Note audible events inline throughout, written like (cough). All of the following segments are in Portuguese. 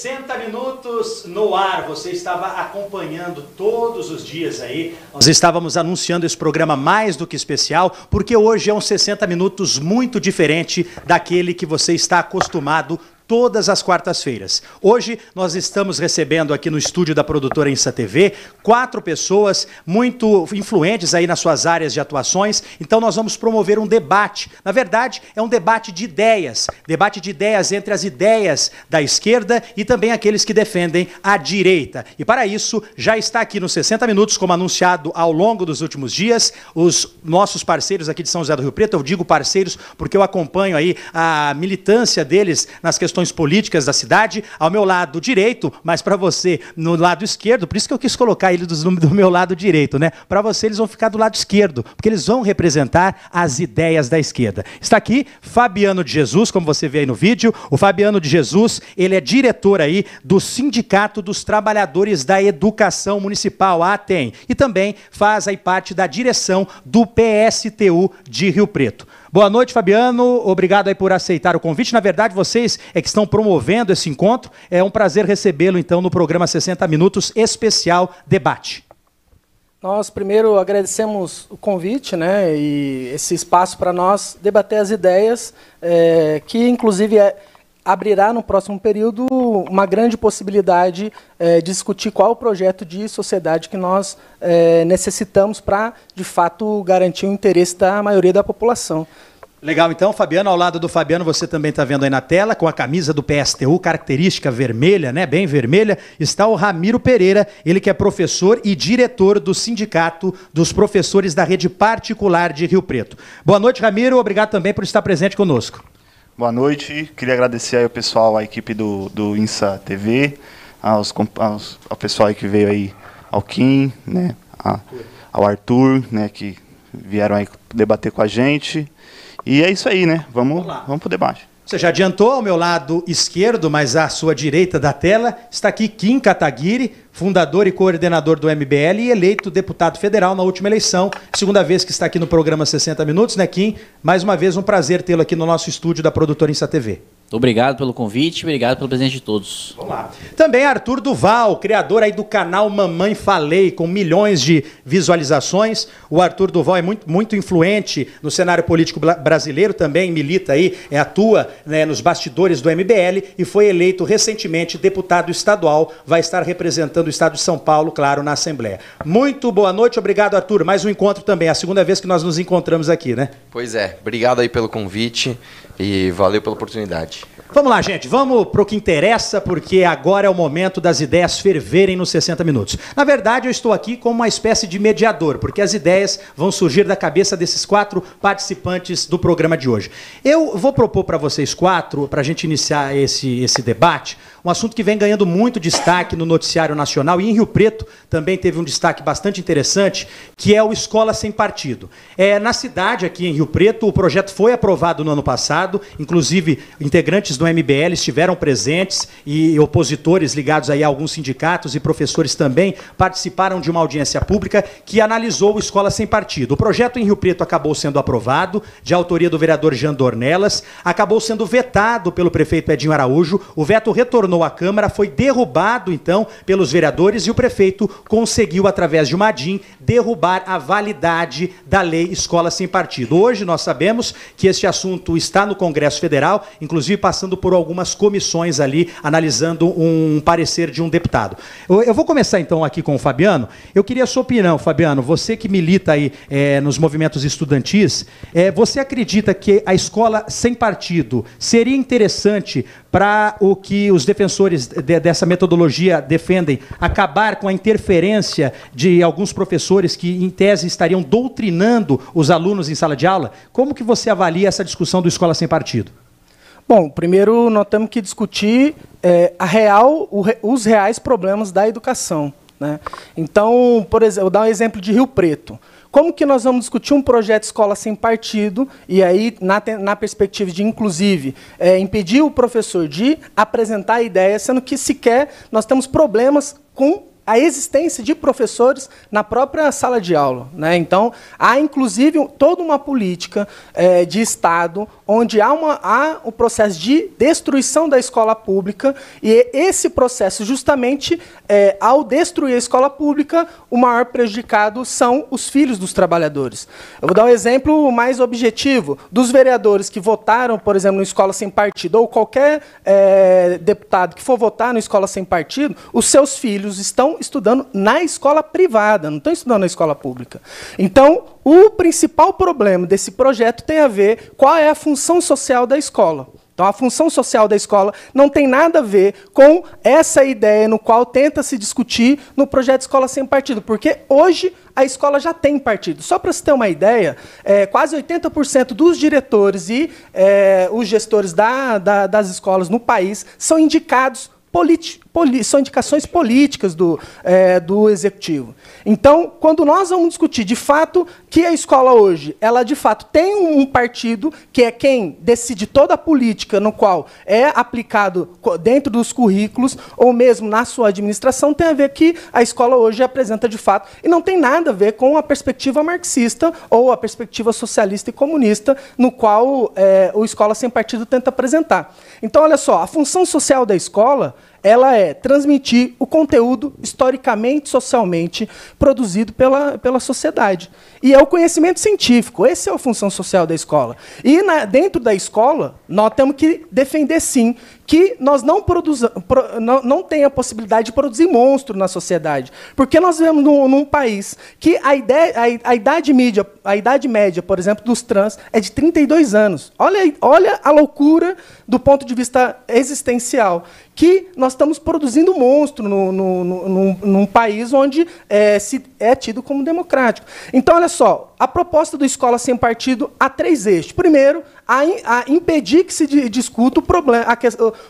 60 minutos no ar. Você estava acompanhando todos os dias aí. Nós estávamos anunciando esse programa mais do que especial, porque hoje é um 60 minutos muito diferente daquele que você está acostumado todas as quartas-feiras. Hoje nós estamos recebendo aqui no estúdio da produtora Insta TV quatro pessoas muito influentes aí nas suas áreas de atuações. Então nós vamos promover um debate. Na verdade, é um debate de ideias, debate de ideias entre as ideias da esquerda e também aqueles que defendem a direita. E para isso, já está aqui nos 60 minutos, como anunciado ao longo dos últimos dias, os nossos parceiros aqui de São José do Rio Preto, eu digo parceiros porque eu acompanho aí a militância deles nas questões questões políticas da cidade, ao meu lado direito, mas para você no lado esquerdo, por isso que eu quis colocar ele do, meu lado direito, né? Para você eles vão ficar do lado esquerdo, porque eles vão representar as ideias da esquerda. Está aqui Fabiano de Jesus, como você vê aí no vídeo. O Fabiano de Jesus, ele é diretor aí do Sindicato dos Trabalhadores da Educação Municipal, a ATEM, e também faz aí parte da direção do PSTU de Rio Preto. Boa noite, Fabiano. Obrigado aí por aceitar o convite. Na verdade, vocês é que estão promovendo esse encontro. É um prazer recebê-lo, então, no programa 60 Minutos Especial Debate. Nós primeiro agradecemos o convite né, e esse espaço para nós debater as ideias, é, que inclusive é abrirá no próximo período uma grande possibilidade é, de discutir qual o projeto de sociedade que nós é, necessitamos para, de fato, garantir o interesse da maioria da população. Legal, então, Fabiano, ao lado do Fabiano, você também está vendo aí na tela, com a camisa do PSTU, característica vermelha, né? Bem vermelha, está o Ramiro Pereira, ele que é professor e diretor do Sindicato dos Professores da Rede Particular de Rio Preto. Boa noite, Ramiro, obrigado também por estar presente conosco. Boa noite. Queria agradecer aí o pessoal, a equipe do, do INSA TV, aos, aos, ao pessoal aí que veio aí, ao Kim, né, a, ao Arthur, né, que vieram aí debater com a gente. E é isso aí, né? Vamos, vamos, vamos pro debate. Você já adiantou ao meu lado esquerdo, mas à sua direita da tela, está aqui Kim Kataguiri, fundador e coordenador do MBL e eleito deputado federal na última eleição. Segunda vez que está aqui no programa 60 Minutos, né, Kim? Mais uma vez, um prazer tê-lo aqui no nosso estúdio da produtora Insta TV. Obrigado pelo convite, obrigado pelo presente de todos. Vamos lá. Também Arthur Duval, criador aí do canal Mamãe Falei, com milhões de visualizações. O Arthur Duval é muito, muito influente no cenário político brasileiro, também milita aí, é, atua né, nos bastidores do MBL e foi eleito recentemente deputado estadual, vai estar representando o estado de São Paulo, claro, na Assembleia. Muito boa noite, obrigado Arthur, mais um encontro também, é a segunda vez que nós nos encontramos aqui, né? Pois é, obrigado aí pelo convite. E valeu pela oportunidade. Vamos lá, gente, vamos para o que interessa, porque agora é o momento das ideias ferverem nos 60 minutos. Na verdade, eu estou aqui como uma espécie de mediador, porque as ideias vão surgir da cabeça desses quatro participantes do programa de hoje. Eu vou propor para vocês quatro, para a gente iniciar esse, esse debate, um assunto que vem ganhando muito destaque no noticiário nacional e em Rio Preto também teve um destaque bastante interessante, que é o Escola Sem Partido. É, na cidade, aqui em Rio Preto, o projeto foi aprovado no ano passado, inclusive integrantes do MBL estiveram presentes e opositores ligados aí a alguns sindicatos e professores também participaram de uma audiência pública que analisou o Escola Sem Partido. O projeto em Rio Preto acabou sendo aprovado, de autoria do vereador Jean Dornelas, acabou sendo vetado pelo prefeito Edinho Araújo, o veto retornou retornou a Câmara, foi derrubado então pelos vereadores e o prefeito conseguiu, através de uma ADIM, derrubar a validade da lei Escola Sem Partido. Hoje nós sabemos que este assunto está no Congresso Federal, inclusive passando por algumas comissões ali, analisando um parecer de um deputado. Eu vou começar então aqui com o Fabiano. Eu queria a sua opinião, Fabiano. Você que milita aí é, nos movimentos estudantis, é, você acredita que a escola sem partido seria interessante para o que os defensores defensores de, dessa metodologia defendem acabar com a interferência de alguns professores que, em tese, estariam doutrinando os alunos em sala de aula. Como que você avalia essa discussão do Escola Sem Partido? Bom, primeiro nós temos que discutir é, a real, os reais problemas da educação. Né? Então, por exemplo, vou dar um exemplo de Rio Preto. Como que nós vamos discutir um projeto escola sem partido, e aí, na, na perspectiva de, inclusive, é, impedir o professor de apresentar a ideia, sendo que sequer nós temos problemas com a existência de professores na própria sala de aula. Né? Então, há inclusive toda uma política é, de Estado onde há, uma, há o um processo de destruição da escola pública, e esse processo, justamente, é, ao destruir a escola pública, o maior prejudicado são os filhos dos trabalhadores. Eu vou dar um exemplo mais objetivo. Dos vereadores que votaram, por exemplo, no Escola Sem Partido, ou qualquer é, deputado que for votar no Escola Sem Partido, os seus filhos estão estudando na escola privada, não estão estudando na escola pública. Então, o principal problema desse projeto tem a ver qual é a função social da escola. Então, a função social da escola não tem nada a ver com essa ideia no qual tenta se discutir no projeto Escola Sem Partido, porque hoje a escola já tem partido. Só para se ter uma ideia, é, quase 80% dos diretores e é, os gestores da, da, das escolas no país são indicados politi são indicações políticas do, é, do executivo. Então, quando nós vamos discutir de fato que a escola hoje, ela de fato tem um partido que é quem decide toda a política no qual é aplicado dentro dos currículos ou mesmo na sua administração, tem a ver que a escola hoje apresenta de fato e não tem nada a ver com a perspectiva marxista ou a perspectiva socialista e comunista no qual é, o escola sem partido tenta apresentar. Então, olha só, a função social da escola ela é transmitir o conteúdo historicamente, socialmente produzido pela, pela sociedade. E é o conhecimento científico, essa é a função social da escola. E na, dentro da escola, nós temos que defender, sim, que nós não, produza, não, não tenha a possibilidade de produzir monstro na sociedade. Porque nós vivemos num, num país que a, ideia, a, a, idade média, a idade média, por exemplo, dos trans é de 32 anos. Olha, olha a loucura do ponto de vista existencial. Que nós estamos produzindo monstro no, no, no, num, num país onde é, se, é tido como democrático. Então, olha só, a proposta do Escola Sem Partido há três eixos. Primeiro, a, impedir que se discuta o, problema,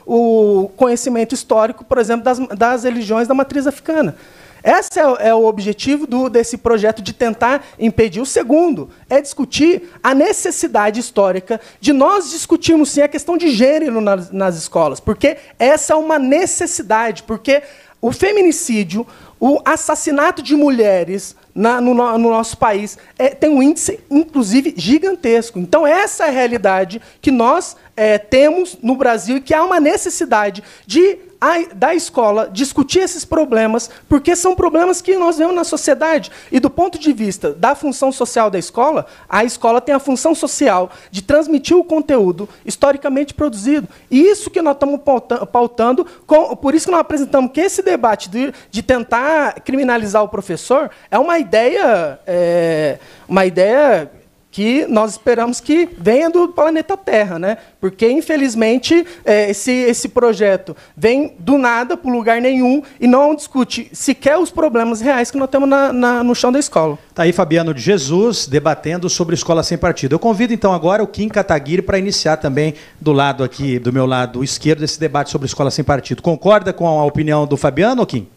o conhecimento histórico, por exemplo, das, das religiões da matriz africana. Esse é, é o objetivo do, desse projeto de tentar impedir. O segundo é discutir a necessidade histórica de nós discutirmos sim a questão de gênero nas, nas escolas, porque essa é uma necessidade, porque o feminicídio, o assassinato de mulheres na, no, no, nosso país é, tem um índice, inclusive, gigantesco. Então, essa é a realidade que nós é, temos no Brasil e que há uma necessidade de a, da escola discutir esses problemas, porque são problemas que nós vemos na sociedade. E do ponto de vista da função social da escola, a escola tem a função social de transmitir o conteúdo historicamente produzido. E isso que nós estamos pautando, com, por isso que nós apresentamos que esse debate de, de tentar criminalizar, criminalizar o professor é uma ideia, é, uma ideia que nós esperamos que venha do planeta Terra, né? Porque infelizmente é, esse esse projeto vem do nada para lugar nenhum e não discute sequer os problemas reais que nós temos na, na, no chão da escola. Tá aí Fabiano de Jesus debatendo sobre escola sem partido. Eu convido então agora o Kim Kataguiri para iniciar também do lado aqui do meu lado esquerdo esse debate sobre escola sem partido. Concorda com a opinião do Fabiano, Kim?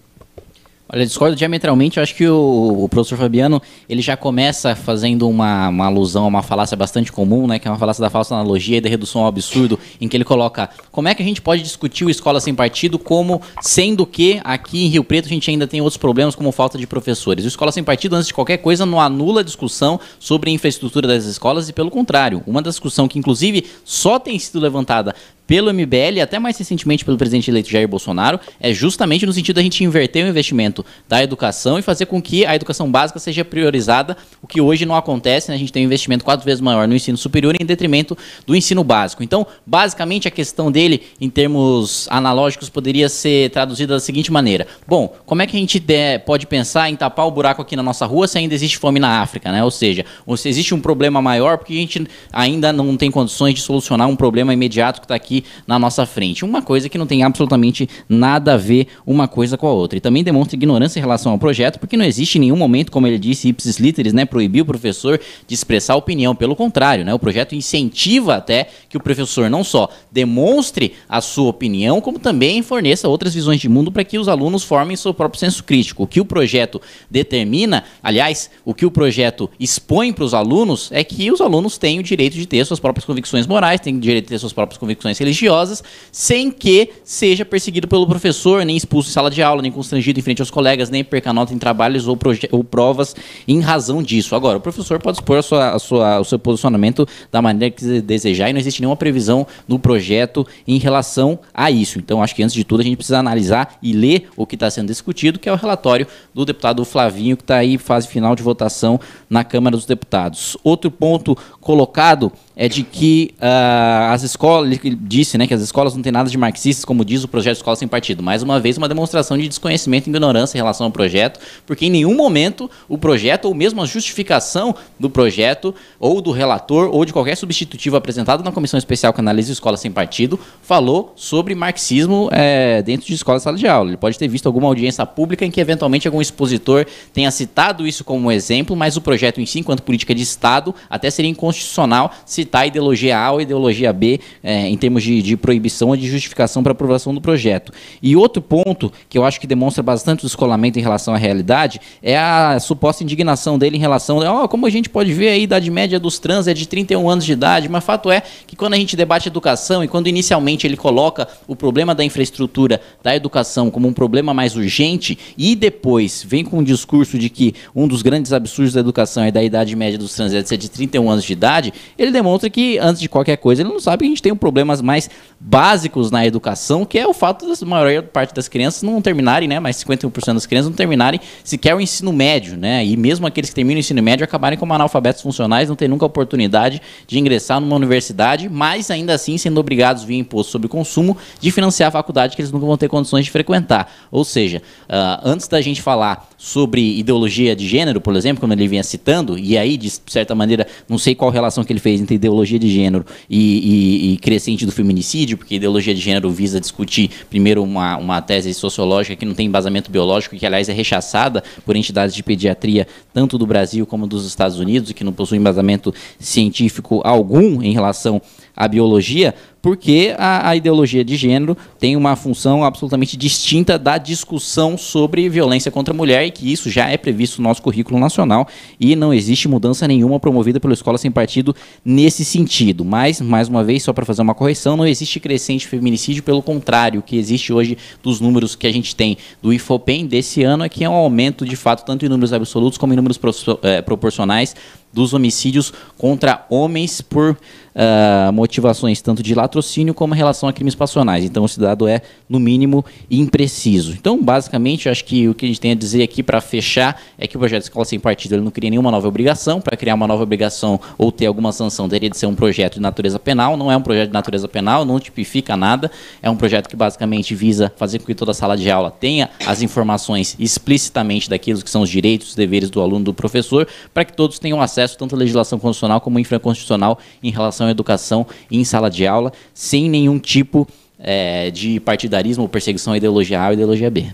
Olha, discordo diametralmente. Eu acho que o, o, professor Fabiano ele já começa fazendo uma, uma alusão a uma falácia bastante comum, né? Que é uma falácia da falsa analogia e da redução ao absurdo, em que ele coloca como é que a gente pode discutir o escola sem partido como sendo que aqui em Rio Preto a gente ainda tem outros problemas, como falta de professores. O escola sem partido, antes de qualquer coisa, não anula a discussão sobre a infraestrutura das escolas e, pelo contrário, uma discussão que, inclusive, só tem sido levantada pelo MBL, até mais recentemente pelo presidente eleito Jair Bolsonaro, é justamente no sentido da gente inverter o investimento da educação e fazer com que a educação básica seja priorizada, o que hoje não acontece, né? a gente tem um investimento quatro vezes maior no ensino superior em detrimento do ensino básico. Então, basicamente, a questão dele, em termos analógicos, poderia ser traduzida da seguinte maneira: bom, como é que a gente pode pensar em tapar o buraco aqui na nossa rua se ainda existe fome na África, né? Ou seja, ou se existe um problema maior, porque a gente ainda não tem condições de solucionar um problema imediato que está aqui aqui na nossa frente. Uma coisa que não tem absolutamente nada a ver uma coisa com a outra. E também demonstra ignorância em relação ao projeto, porque não existe nenhum momento, como ele disse, ipsis literis, né, proibir o professor de expressar opinião. Pelo contrário, né, o projeto incentiva até que o professor não só demonstre a sua opinião, como também forneça outras visões de mundo para que os alunos formem seu próprio senso crítico. O que o projeto determina, aliás, o que o projeto expõe para os alunos é que os alunos têm o direito de ter suas próprias convicções morais, têm o direito de ter suas próprias convicções religiosas, sem que seja perseguido pelo professor, nem expulso em sala de aula, nem constrangido em frente aos colegas, nem perca nota em trabalhos ou, ou provas em razão disso. Agora, o professor pode expor a sua, a sua, o seu posicionamento da maneira que desejar e não existe nenhuma previsão no projeto em relação a isso. Então, acho que antes de tudo a gente precisa analisar e ler o que está sendo discutido, que é o relatório do deputado Flavinho, que está aí fase final de votação na Câmara dos Deputados. Outro ponto colocado é de que uh, as escolas, ele disse né, que as escolas não têm nada de marxistas, como diz o projeto Escola Sem Partido. Mais uma vez, uma demonstração de desconhecimento e ignorância em relação ao projeto, porque em nenhum momento o projeto, ou mesmo a justificação do projeto, ou do relator, ou de qualquer substitutivo apresentado na comissão especial que analisa Escola Sem Partido, falou sobre marxismo é, dentro de escola e sala de aula. Ele pode ter visto alguma audiência pública em que, eventualmente, algum expositor tenha citado isso como um exemplo, mas o projeto em si, enquanto política de Estado, até seria inconstitucional se a ideologia A ou ideologia B é, em termos de, de proibição ou de justificação para aprovação do projeto. E outro ponto que eu acho que demonstra bastante o descolamento em relação à realidade é a suposta indignação dele em relação, a oh, como a gente pode ver a idade média dos trans é de 31 anos de idade, mas fato é que quando a gente debate educação e quando inicialmente ele coloca o problema da infraestrutura da educação como um problema mais urgente e depois vem com um discurso de que um dos grandes absurdos da educação é da idade média dos trans é de 31 anos de idade, ele demonstra demonstra que, antes de qualquer coisa, ele não sabe que a gente tem um problemas mais básicos na educação, que é o fato da maioria parte das crianças não terminarem, né? Mais 51% das crianças não terminarem sequer o ensino médio, né? E mesmo aqueles que terminam o ensino médio acabarem como analfabetos funcionais, não têm nunca a oportunidade de ingressar numa universidade, mas ainda assim sendo obrigados via imposto sobre consumo de financiar a faculdade que eles nunca vão ter condições de frequentar. Ou seja, uh, antes da gente falar sobre ideologia de gênero, por exemplo, como ele vinha citando, e aí, de certa maneira, não sei qual relação que ele fez entre ideologia de gênero e, e, e, crescente do feminicídio, porque ideologia de gênero visa discutir primeiro uma, uma tese sociológica que não tem embasamento biológico, que aliás é rechaçada por entidades de pediatria, tanto do Brasil como dos Estados Unidos, que não possuem embasamento científico algum em relação a biologia, porque a, a ideologia de gênero tem uma função absolutamente distinta da discussão sobre violência contra a mulher, e que isso já é previsto no nosso currículo nacional, e não existe mudança nenhuma promovida pela Escola Sem Partido nesse sentido. Mas, mais uma vez, só para fazer uma correção, não existe crescente feminicídio, pelo contrário, o que existe hoje dos números que a gente tem do IFOPEN desse ano é que é um aumento, de fato, tanto em números absolutos como em números eh, proporcionais dos homicídios contra homens por uh, motivações tanto de latrocínio como em relação a crimes passionais. Então, esse dado é, no mínimo, impreciso. Então, basicamente, acho que o que a gente tem a dizer aqui para fechar é que o projeto Escola Sem Partido ele não cria nenhuma nova obrigação. Para criar uma nova obrigação ou ter alguma sanção, teria de ser um projeto de natureza penal. Não é um projeto de natureza penal, não tipifica nada. É um projeto que basicamente visa fazer com que toda sala de aula tenha as informações explicitamente daquilo que são os direitos, os deveres do aluno, do professor, para que todos tenham acesso tanto à legislação constitucional como infraconstitucional em relação alimentação e educação em sala de aula, sem nenhum tipo é, de partidarismo, ou perseguição à ideologia A ou ideologia B.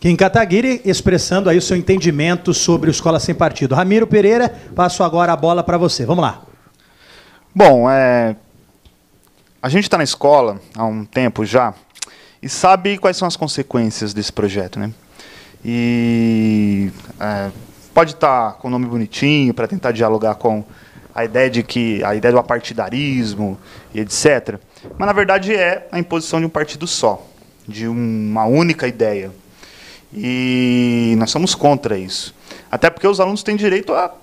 Kim Kataguiri expressando aí o seu entendimento sobre o Escola Sem Partido. Ramiro Pereira, passo agora a bola para você. Vamos lá. Bom, é... a gente está na escola há um tempo já e sabe quais são as consequências desse projeto, né? E é... pode estar tá com o nome bonitinho para tentar dialogar com a ideia de que a ideia do apartidarismo e etc. Mas na verdade é a imposição de um partido só, de uma única ideia. E nós somos contra isso. Até porque os alunos têm direito à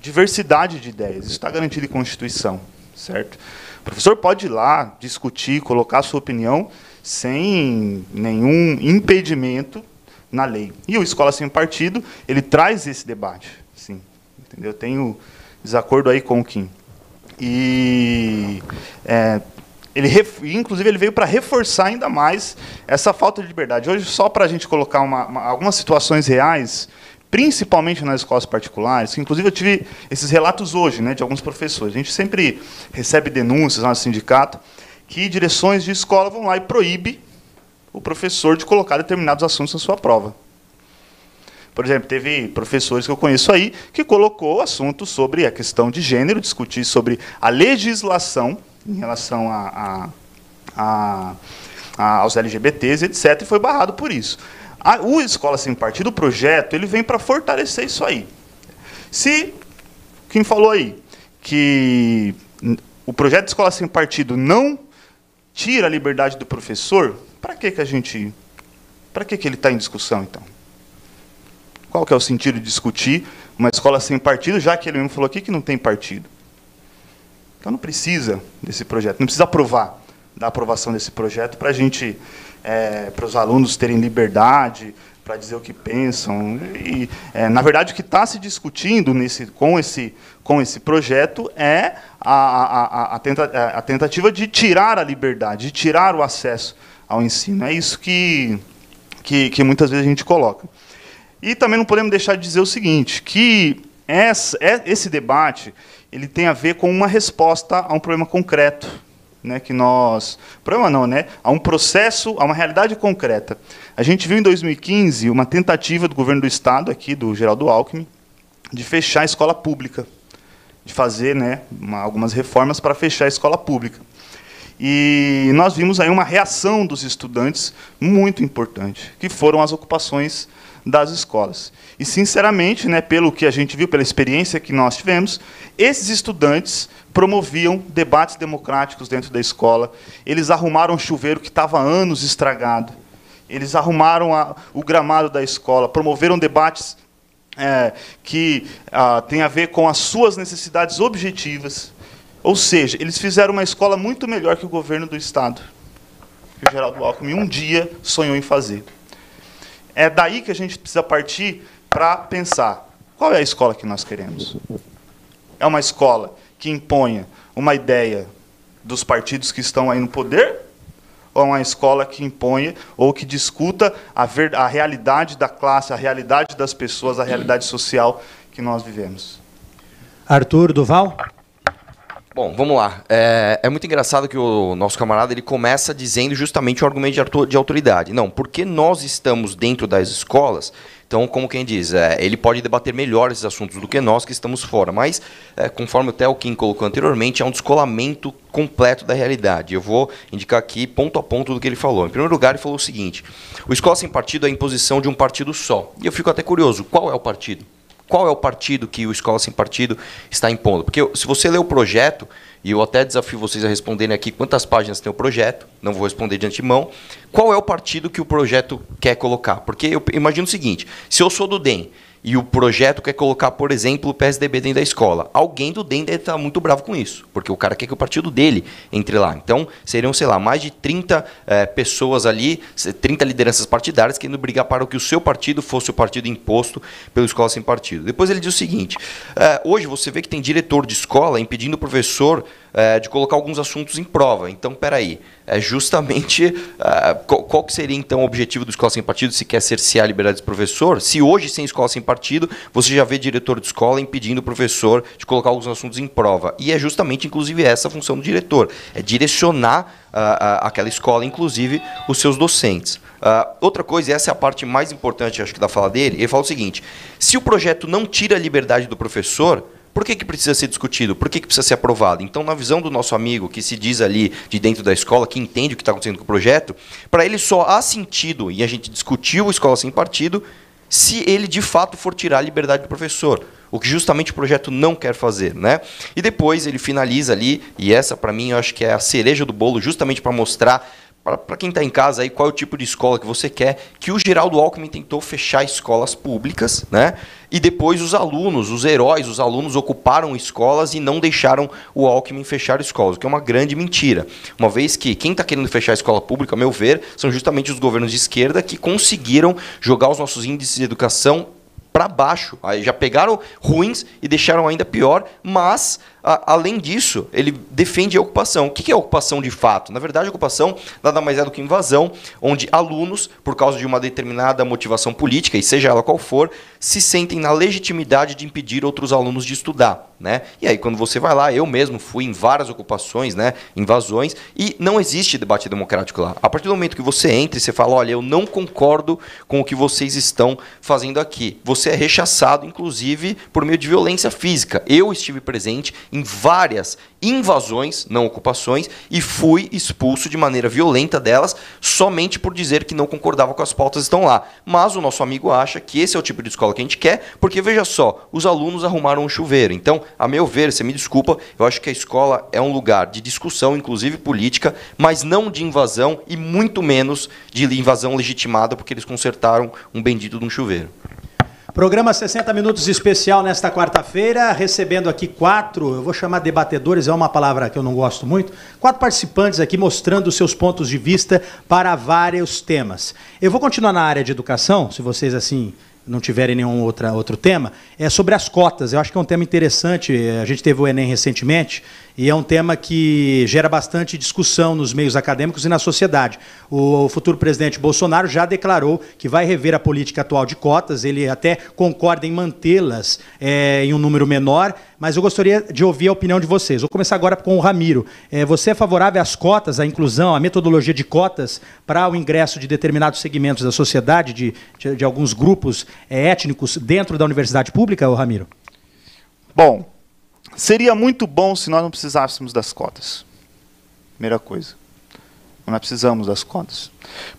diversidade de ideias. Isso está garantido em Constituição, certo? O professor pode ir lá discutir, colocar a sua opinião sem nenhum impedimento na lei. E o Escola Sem Partido, ele traz esse debate, sim. Entendeu? Eu tenho desacordo aí com o Kim. E é, ele inclusive ele veio para reforçar ainda mais essa falta de liberdade. Hoje, só para a gente colocar uma, uma, algumas situações reais, principalmente nas escolas particulares, que inclusive eu tive esses relatos hoje né, de alguns professores. A gente sempre recebe denúncias lá no sindicato que direções de escola vão lá e proíbe o professor de colocar determinados assuntos na sua prova. Por exemplo, teve professores que eu conheço aí que colocou o assunto sobre a questão de gênero, discutir sobre a legislação em relação a, a, a, aos LGBTs, etc., e foi barrado por isso. A, o Escola Sem Partido, o projeto, ele vem para fortalecer isso aí. Se quem falou aí que o projeto de Escola Sem Partido não tira a liberdade do professor, para que, que a gente. Para que, que ele está em discussão, então? Qual que é o sentido de discutir uma escola sem partido, já que ele mesmo falou aqui que não tem partido? Então não precisa desse projeto, não precisa aprovar, da aprovação desse projeto para a gente, é, para os alunos terem liberdade para dizer o que pensam. E, é, na verdade, o que está se discutindo nesse, com, esse, com esse projeto é a, a, a, é, a tentativa de tirar a liberdade, de tirar o acesso ao ensino. É isso que, que, que muitas vezes a gente coloca. E também não podemos deixar de dizer o seguinte, que é, esse debate ele tem a ver com uma resposta a um problema concreto, né, que nós, problema não, né, a um processo, a uma realidade concreta. A gente viu em 2015 uma tentativa do governo do estado aqui do Geraldo Alckmin de fechar a escola pública, de fazer, né, uma, algumas reformas para fechar a escola pública. E nós vimos aí uma reação dos estudantes muito importante, que foram as ocupações das escolas. E, sinceramente, né, pelo que a gente viu, pela experiência que nós tivemos, esses estudantes promoviam debates democráticos dentro da escola, eles arrumaram um chuveiro que estava há anos estragado, eles arrumaram a, o gramado da escola, promoveram debates é, que ah, têm a ver com as suas necessidades objetivas. Ou seja, eles fizeram uma escola muito melhor que o governo do Estado, que o Geraldo Alckmin um dia sonhou em fazer. É daí que a gente precisa partir para pensar qual é a escola que nós queremos. É uma escola que imponha uma ideia dos partidos que estão aí no poder ou é uma escola que imponha ou que discuta a, ver, a realidade da classe, a realidade das pessoas, a realidade social que nós vivemos. Arthur Duval? Bom, vamos lá. É, é, muito engraçado que o nosso camarada ele começa dizendo justamente o argumento de, de autoridade. Não, porque nós estamos dentro das escolas, então, como quem diz, é, ele pode debater melhor esses assuntos do que nós que estamos fora. Mas, é, conforme até o Kim colocou anteriormente, é um descolamento completo da realidade. Eu vou indicar aqui ponto a ponto do que ele falou. Em primeiro lugar, ele falou o seguinte: o escola sem partido é a imposição de um partido só. E eu fico até curioso: qual é o partido? qual é o partido que o Escola Sem Partido está impondo. Porque se você ler o projeto, e eu até desafio vocês a responderem aqui quantas páginas tem o projeto, não vou responder de antemão, qual é o partido que o projeto quer colocar. Porque eu imagino o seguinte, se eu sou do DEM e o projeto quer colocar, por exemplo, o PSDB dentro da escola. Alguém do DEM deve estar tá muito bravo com isso, porque o cara quer que o partido dele entre lá. Então, seriam, sei lá, mais de 30 eh, pessoas ali, 30 lideranças partidárias querendo brigar para que o seu partido fosse o partido imposto pela escola sem partido. Depois ele diz o seguinte: eh, hoje você vê que tem diretor de escola impedindo o professor é, de colocar alguns assuntos em prova. Então, peraí, é justamente qual, (laughs) ah, qual, que seria então o objetivo do Escola Sem Partido se quer cercear a liberdade do professor? Se hoje, sem Escola Sem Partido, você já vê diretor de escola impedindo o professor de colocar alguns assuntos em prova. E é justamente, inclusive, essa a função do diretor, é direcionar uh, aquela escola, inclusive, os seus docentes. Uh, outra coisa, e essa é a parte mais importante, acho que, da fala dele, ele fala o seguinte, se o projeto não tira a liberdade do professor por que, que precisa ser discutido? Por que, que precisa ser aprovado? Então, na visão do nosso amigo que se diz ali de dentro da escola, que entende o que está acontecendo com o projeto, para ele só há sentido, e a gente discutiu a escola sem partido, se ele de fato for tirar a liberdade do professor o que justamente o projeto não quer fazer, né? E depois ele finaliza ali, e essa para mim eu acho que é a cereja do bolo, justamente para mostrar para quem está em casa aí, qual é o tipo de escola que você quer, que o Geraldo Alckmin tentou fechar escolas públicas, né? E depois os alunos, os heróis, os alunos ocuparam escolas e não deixaram o Alckmin fechar escolas, o que é uma grande mentira. Uma vez que quem está querendo fechar a escola pública, a meu ver, são justamente os governos de esquerda que conseguiram jogar os nossos índices de educação para baixo. Aí já pegaram ruins e deixaram ainda pior, mas a, além disso, ele defende a ocupação. O que é ocupação de fato? Na verdade, ocupação nada mais é do que invasão, onde alunos, por causa de uma determinada motivação política, e seja ela qual for, se sentem na legitimidade de impedir outros alunos de estudar. Né? E aí, quando você vai lá, eu mesmo fui em várias ocupações, né? invasões, e não existe debate democrático lá. A partir do momento que você entra e você fala, olha, eu não concordo com o que vocês estão fazendo aqui, você é rechaçado, inclusive, por meio de violência física. Eu estive presente em várias invasões, não ocupações, e fui expulso de maneira violenta delas somente por dizer que não concordava com as pautas que estão lá. Mas o nosso amigo acha que esse é o tipo de escola que a gente quer, porque veja só, os alunos arrumaram um chuveiro. Então, a meu ver, você me desculpa, eu acho que a escola é um lugar de discussão, inclusive política, mas não de invasão e muito menos de invasão legitimada, porque eles consertaram um bendito de um chuveiro. Programa 60 Minutos Especial nesta quarta-feira, recebendo aqui quatro, eu vou chamar debatedores, é uma palavra que eu não gosto muito, quatro participantes aqui mostrando seus pontos de vista para vários temas. Eu vou continuar na área de educação, se vocês assim não tiverem nenhum outra, outro tema, é sobre as cotas. Eu acho que é um tema interessante. A gente teve o Enem recentemente e é um tema que gera bastante discussão nos meios acadêmicos e na sociedade. O futuro presidente Bolsonaro já declarou que vai rever a política atual de cotas, ele até concorda em mantê-las é, em um número menor, mas eu gostaria de ouvir a opinião de vocês. Vou começar agora com o Ramiro. É, você é favorável às cotas, à inclusão, à metodologia de cotas para o ingresso de determinados segmentos da sociedade, de, de, de alguns grupos é, étnicos dentro da universidade pública, Ramiro? Bom, Seria muito bom se nós não precisássemos das cotas. Primeira coisa. Nós precisamos das cotas.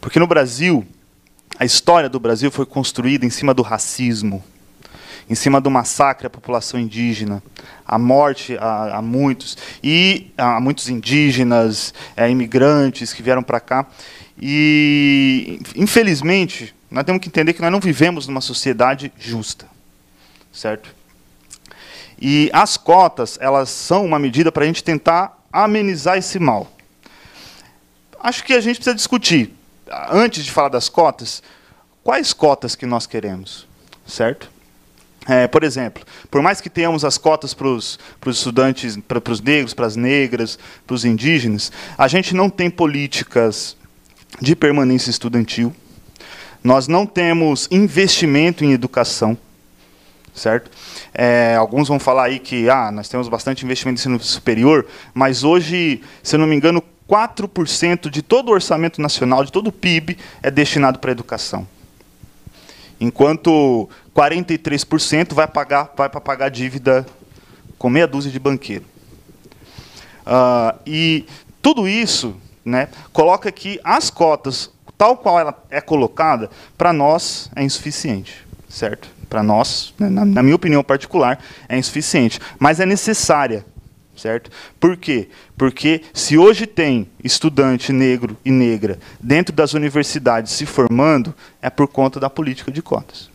Porque no Brasil, a história do Brasil foi construída em cima do racismo, em cima do massacre à população indígena, a morte a, a muitos, e a muitos indígenas, é, imigrantes que vieram para cá. E, infelizmente, nós temos que entender que nós não vivemos numa sociedade justa. Certo? E as cotas, elas são uma medida para a gente tentar amenizar esse mal. Acho que a gente precisa discutir, antes de falar das cotas, quais cotas que nós queremos, certo? É, por exemplo, por mais que tenhamos as cotas para os estudantes, para os negros, para as negras, para os indígenas, a gente não tem políticas de permanência estudantil, nós não temos investimento em educação, certo? É, alguns vão falar aí que ah, nós temos bastante investimento em ensino superior, mas hoje, se eu não me engano, 4% de todo o orçamento nacional, de todo o PIB, é destinado para a educação. Enquanto 43% vai, pagar, vai para pagar dívida com meia dúzia de banqueiro. Uh, e tudo isso né, coloca que as cotas, tal qual ela é colocada, para nós é insuficiente. Certo? para nós, né, na, na minha opinião particular, é insuficiente. Mas é necessária certo? Por quê? Porque se hoje tem estudante negro e negra dentro das universidades se formando, é por conta da política de cotas.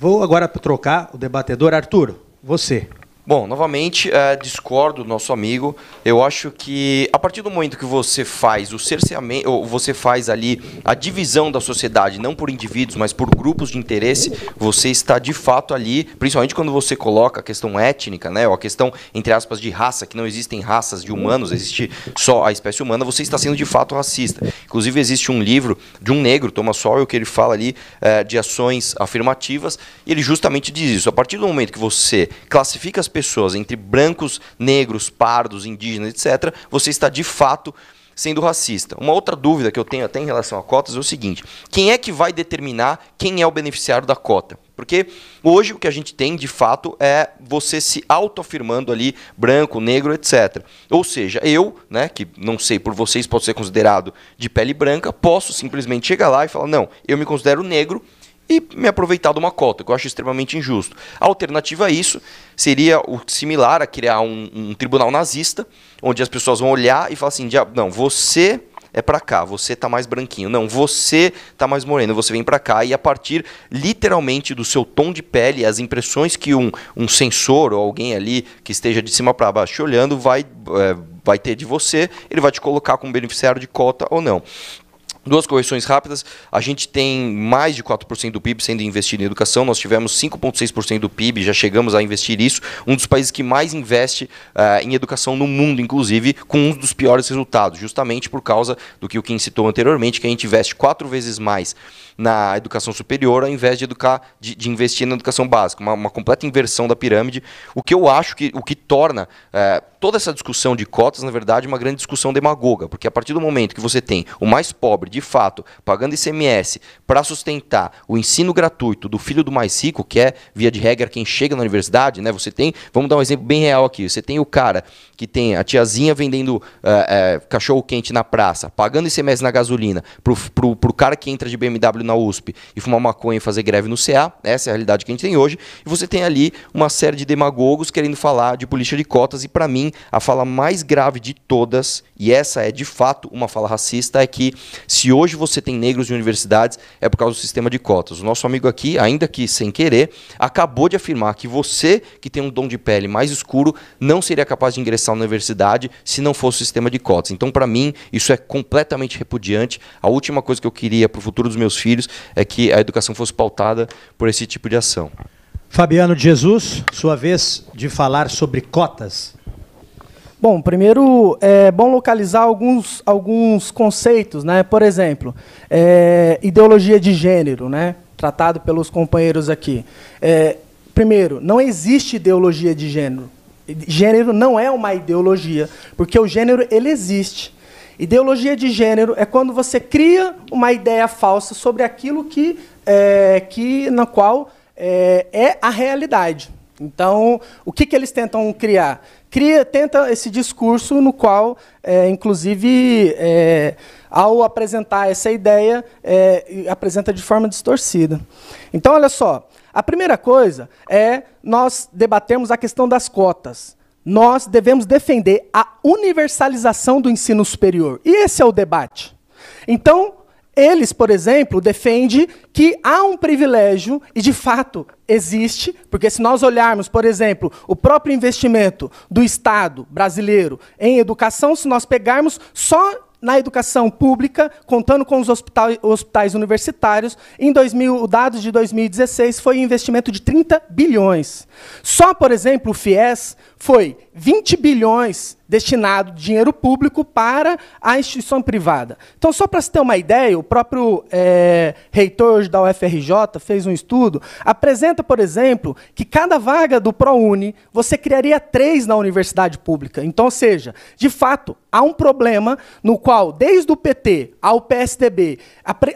Vou agora trocar o debatedor. Arthur, você. Bom, novamente, é, discordo do nosso amigo. Eu acho que a partir do momento que você faz o cerceamento, ou você faz ali a divisão da sociedade, não por indivíduos, mas por grupos de interesse, você está de fato ali, principalmente quando você coloca a questão étnica, né, ou a questão, entre aspas, de raça, que não existem raças de humanos, existe só a espécie humana, você está sendo de fato racista. Inclusive, existe um livro de um negro, Thomas Sowell, que ele fala ali é, de ações afirmativas, e ele justamente diz isso. A partir do momento que você classifica as pessoas, pessoas, entre brancos, negros, pardos, indígenas, etc., você está de fato sendo racista. Uma outra dúvida que eu tenho até em relação a cotas é o seguinte: quem é que vai determinar quem é o beneficiário da cota? Porque hoje o que a gente tem de fato é você se autoafirmando ali branco, negro, etc. Ou seja, eu, né, que não sei por vocês, posso ser considerado de pele branca, posso simplesmente chegar lá e falar: não, eu me considero negro, e me aproveitar de uma cota, que eu acho extremamente injusto. A alternativa a isso seria o similar a criar um, um tribunal nazista, onde as pessoas vão olhar e falar assim: não, você é para cá, você tá mais branquinho. Não, você tá mais moreno, você vem para cá e a partir literalmente do seu tom de pele, as impressões que um, um sensor ou alguém ali que esteja de cima para baixo olhando vai, é, vai ter de você, ele vai te colocar como beneficiário de cota ou não. Duas correções rápidas. A gente tem mais de 4% do PIB sendo investido em educação. Nós tivemos 5,6% do PIB, já chegamos a investir isso. Um dos países que mais investe uh, em educação no mundo, inclusive, com um dos piores resultados, justamente por causa do que o Kim citou anteriormente, que a gente investe quatro vezes mais na educação superior ao invés de educar, de, de investir na educação básica. Uma, uma, completa inversão da pirâmide. O que eu acho que o que torna. Uh, toda essa discussão de cotas, na verdade, é uma grande discussão demagoga, porque a partir do momento que você tem o mais pobre, de fato, pagando ICMS para sustentar o ensino gratuito do filho do mais rico, que é, via de regra, quem chega na universidade, né? Você tem, vamos dar um exemplo bem real aqui, você tem o cara que tem a tiazinha vendendo eh, eh, cachorro quente na praça, pagando ICMS na gasolina, pro, pro, pro cara que entra de BMW na USP e fumar maconha e fazer greve no CA, essa é a realidade que a gente tem hoje, e você tem ali uma série de demagogos querendo falar de política de cotas, e para mim, a fala mais grave de todas, e essa é de fato uma fala racista, é que se hoje você tem negros em universidades, é por causa do sistema de cotas. O nosso amigo aqui, ainda que sem querer, acabou de afirmar que você, que tem um dom de pele mais escuro, não seria capaz de ingressar na universidade se não fosse o sistema de cotas. Então, para mim, isso é completamente repudiante. A última coisa que eu queria para o futuro dos meus filhos é que a educação fosse pautada por esse tipo de ação. Fabiano de Jesus, sua vez de falar sobre cotas. Bom, primeiro é bom localizar alguns, alguns conceitos, né? Por exemplo, é, ideologia de gênero, né? Tratado pelos companheiros aqui. É, primeiro, não existe ideologia de gênero. Gênero não é uma ideologia, porque o gênero ele existe. Ideologia de gênero é quando você cria uma ideia falsa sobre aquilo que, é, que na qual é, é a realidade. Então, o que, que eles tentam criar? Cria, tenta esse discurso no qual, é, inclusive, é, ao apresentar essa ideia, é, apresenta de forma distorcida. Então, olha só, a primeira coisa é nós debatemos a questão das cotas. Nós devemos defender a universalização do ensino superior. E esse é o debate. Então, eles, por exemplo, defendem que há um privilégio, e de fato existe, porque se nós olharmos, por exemplo, o próprio investimento do Estado brasileiro em educação, se nós pegarmos só na educação pública, contando com os hospitais, universitários, em 2000, o dado de 2016 foi um investimento de 30 bilhões. Só, por exemplo, o FIES foi 20 bilhões destinado dinheiro público para a instituição privada. Então, só para se ter uma ideia, o próprio é, reitor da UFRJ fez um estudo, apresenta, por exemplo, que cada vaga do ProUni, você criaria três na universidade pública. Então, ou seja, de fato, há um problema no qual, desde o PT ao PSDB,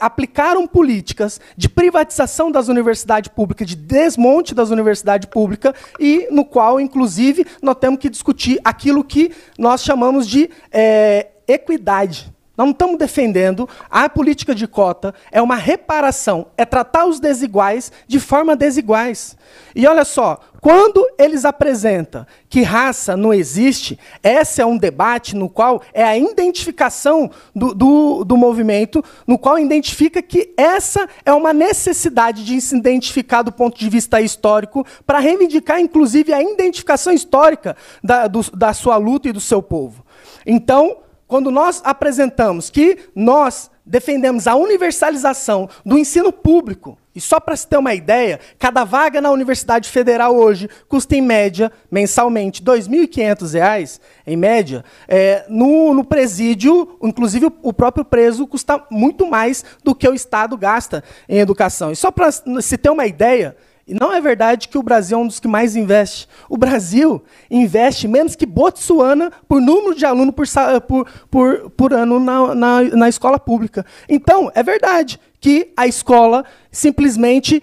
aplicaram políticas de privatização das universidades públicas, de desmonte das universidades públicas, e no qual, inclusive, nós temos que discutir aquilo que nós chamamos de é, equidade. Nós não estamos defendendo a política de cota, é uma reparação, é tratar os desiguais de forma desiguais. E olha só, quando eles apresentam que raça não existe, esse é um debate no qual é a identificação do, do, do movimento, no qual identifica que essa é uma necessidade de se identificar do ponto de vista histórico, para reivindicar, inclusive, a identificação histórica da, do, da sua luta e do seu povo. Então, quando nós apresentamos que nós defendemos a universalização do ensino público, e só para se ter uma ideia, cada vaga na Universidade Federal hoje custa, em média, mensalmente, R$ 2.500, em média. É, no, no, presídio, inclusive, o próprio preso custa muito mais do que o Estado gasta em educação. E só para se ter uma ideia, e não é verdade que o Brasil é um dos que mais investe. O Brasil investe menos que Botsuana por número de aluno por, eh, por, por, por ano na, na, na escola pública. Então, é verdade que a escola simplesmente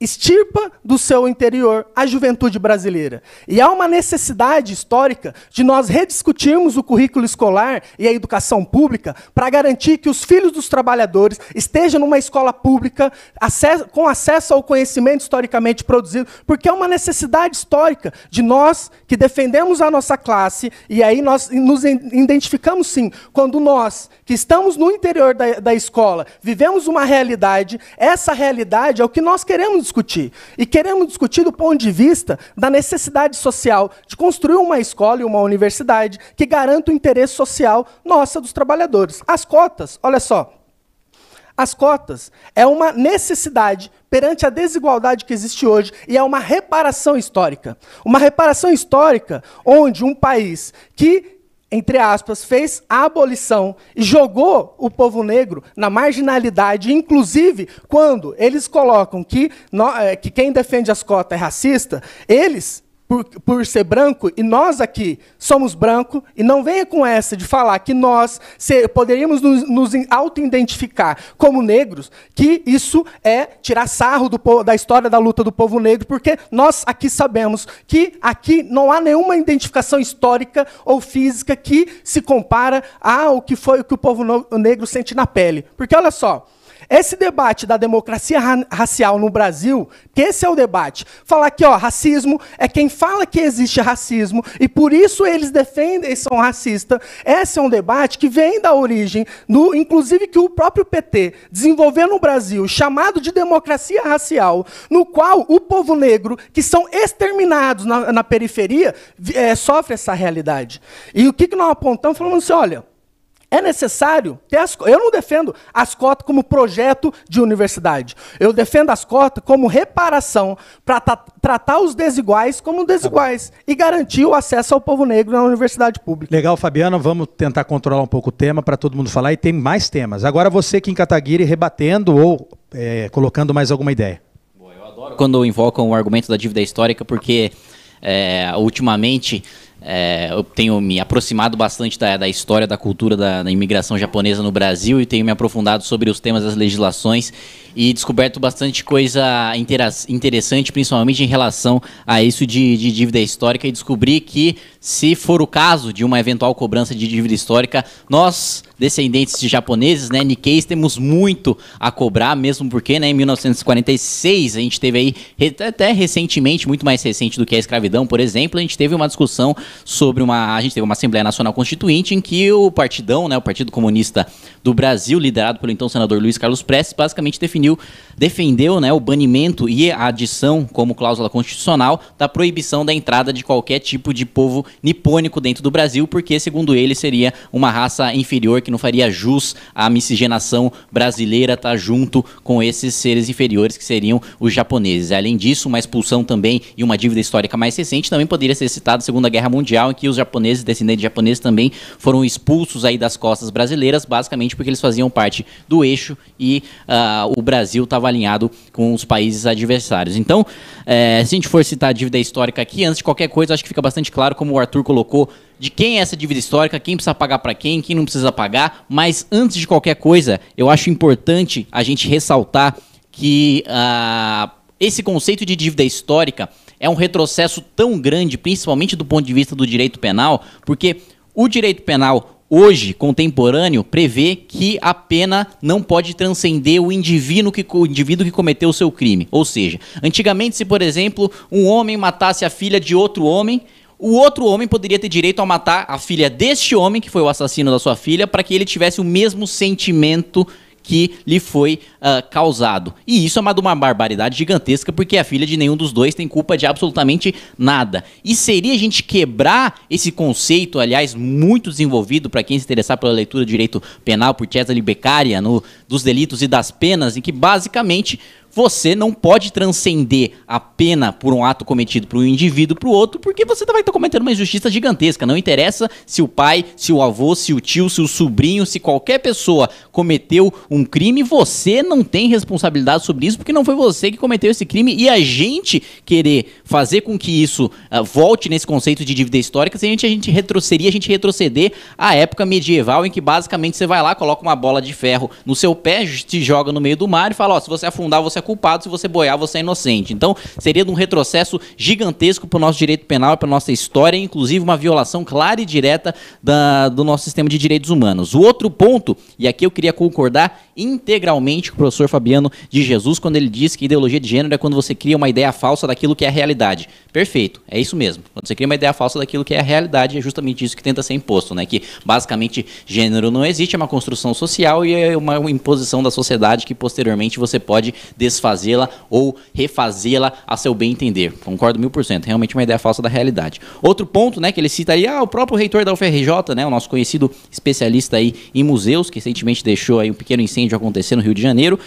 Estirpa do seu interior a juventude brasileira. E há uma necessidade histórica de nós rediscutirmos o currículo escolar e a educação pública para garantir que os filhos dos trabalhadores estejam numa escola pública com acesso ao conhecimento historicamente produzido, porque é uma necessidade histórica de nós que defendemos a nossa classe e aí nós nos identificamos sim quando nós que estamos no interior da, da escola vivemos uma realidade, essa realidade é o que nós queremos discutir. E queremos discutir do ponto de vista da necessidade social de construir uma escola e uma universidade que garanta o interesse social nossa dos trabalhadores. As cotas, olha só. As cotas é uma necessidade perante a desigualdade que existe hoje e é uma reparação histórica. Uma reparação histórica onde um país que entre aspas, fez a abolição e jogou o povo negro na marginalidade, inclusive quando eles colocam que, eh, que quem defende as cotas é racista, eles por, por ser branco, e nós aqui somos branco, e não venha com essa de falar que nós ser, poderíamos nos, nos auto-identificar como negros, que isso é tirar sarro do, da história da luta do povo negro, porque nós aqui sabemos que aqui não há nenhuma identificação histórica ou física que se compara ao que foi o que o povo negro sente na pele. Porque olha só, esse debate da democracia ra racial no Brasil, que esse é o debate. Falar que ó, racismo é quem fala que existe racismo e por isso eles defendem e são racistas. Esse é um debate que vem da origem, no, inclusive que o próprio PT desenvolveu no Brasil, chamado de democracia racial, no qual o povo negro, que são exterminados na, na periferia, é, sofre essa realidade. E o que, que nós apontamos? Falamos assim, olha, é necessário ter as Eu não defendo as cotas como projeto de universidade. Eu defendo as cotas como reparação para tratar os desiguais como tá desiguais tá e garantir o acesso ao povo negro na universidade pública. Legal, Fabiana. Vamos tentar controlar um pouco o tema para todo mundo falar e tem mais temas. Agora você que em Cataguiri rebatendo ou é, colocando mais alguma ideia. Boa, eu adoro quando invocam o argumento da dívida histórica porque é, ultimamente é, eu tenho me aproximado bastante da, da história, da cultura da, da, imigração japonesa no Brasil e tenho me aprofundado sobre os temas das legislações e descoberto bastante coisa interessante, principalmente em relação a isso de, de dívida histórica. E descobri que, se for o caso de uma eventual cobrança de dívida histórica, nós descendentes de japoneses, né, Nikkeis, temos muito a cobrar, mesmo porque, né, em 1946 a gente teve aí, até recentemente, muito mais recente do que a escravidão, por exemplo, a gente teve uma discussão sobre uma, a gente teve uma Assembleia Nacional Constituinte em que o partidão, né, o Partido Comunista do Brasil, liderado pelo então senador Luiz Carlos Prestes, basicamente definiu, defendeu, né, o banimento e a adição como cláusula constitucional da proibição da entrada de qualquer tipo de povo nipônico dentro do Brasil, porque segundo ele seria uma raça inferior que não faria jus à miscigenação brasileira estar tá junto com esses seres inferiores que seriam os japoneses. Além disso, uma expulsão também e uma dívida histórica mais recente também poderia ser citada a Segunda Guerra Mundial, em que os japoneses, descendentes de japoneses também foram expulsos aí das costas brasileiras, basicamente porque eles faziam parte do eixo e uh, o Brasil estava alinhado com os países adversários. Então, eh, se a gente for citar a dívida histórica aqui, antes de qualquer coisa, acho que fica bastante claro como o Arthur colocou de quem é essa dívida histórica, quem precisa pagar para quem, quem não precisa pagar. Mas antes de qualquer coisa, eu acho importante a gente ressaltar que uh, esse conceito de dívida histórica é um retrocesso tão grande, principalmente do ponto de vista do direito penal, porque o direito penal hoje contemporâneo prevê que a pena não pode transcender o indivíduo que o indivíduo que cometeu o seu crime. Ou seja, antigamente se por exemplo um homem matasse a filha de outro homem o outro homem poderia ter direito a matar a filha deste homem, que foi o assassino da sua filha, para que ele tivesse o mesmo sentimento que lhe foi uh, causado. E isso é uma, uma barbaridade gigantesca, porque a filha de nenhum dos dois tem culpa de absolutamente nada. E seria a gente quebrar esse conceito, aliás, muito desenvolvido para quem se interessar pela leitura do direito penal por Cesare Beccaria, no, dos delitos e das penas, em que basicamente você não pode transcender a pena por um ato cometido por um indivíduo para o outro, porque você vai estar cometendo uma injustiça gigantesca. Não interessa se o pai, se o avô, se o tio, se o sobrinho, se qualquer pessoa cometeu um crime, você não tem responsabilidade sobre isso, porque não foi você que cometeu esse crime. E a gente querer fazer com que isso uh, volte nesse conceito de dívida histórica, se a gente, a gente retroceder, a gente retroceder à época medieval em que basicamente você vai lá, coloca uma bola de ferro no seu pé, te joga no meio do mar e fala: ó, se você afundar, você culpado, se você boiar, você é inocente. Então, seria de um retrocesso gigantesco para o nosso direito penal, e para a nossa história, inclusive uma violação clara e direta da, do nosso sistema de direitos humanos. O outro ponto, e aqui eu queria concordar integralmente com o professor Fabiano de Jesus, quando ele diz que ideologia de gênero é quando você cria uma ideia falsa daquilo que é a realidade. Perfeito, é isso mesmo. Quando você cria uma ideia falsa daquilo que é a realidade, é justamente isso que tenta ser imposto, né? Que basicamente gênero não existe, é uma construção social e é uma imposição da sociedade que posteriormente você pode desfazê-la ou refazê-la a seu bem entender. Concordo mil por cento. Realmente uma ideia falsa da realidade. Outro ponto, né, que ele cita aí, ah, o próprio reitor da UFRJ, né, o nosso conhecido especialista aí em museus, que recentemente deixou aí um pequeno incêndio acontecer no Rio de Janeiro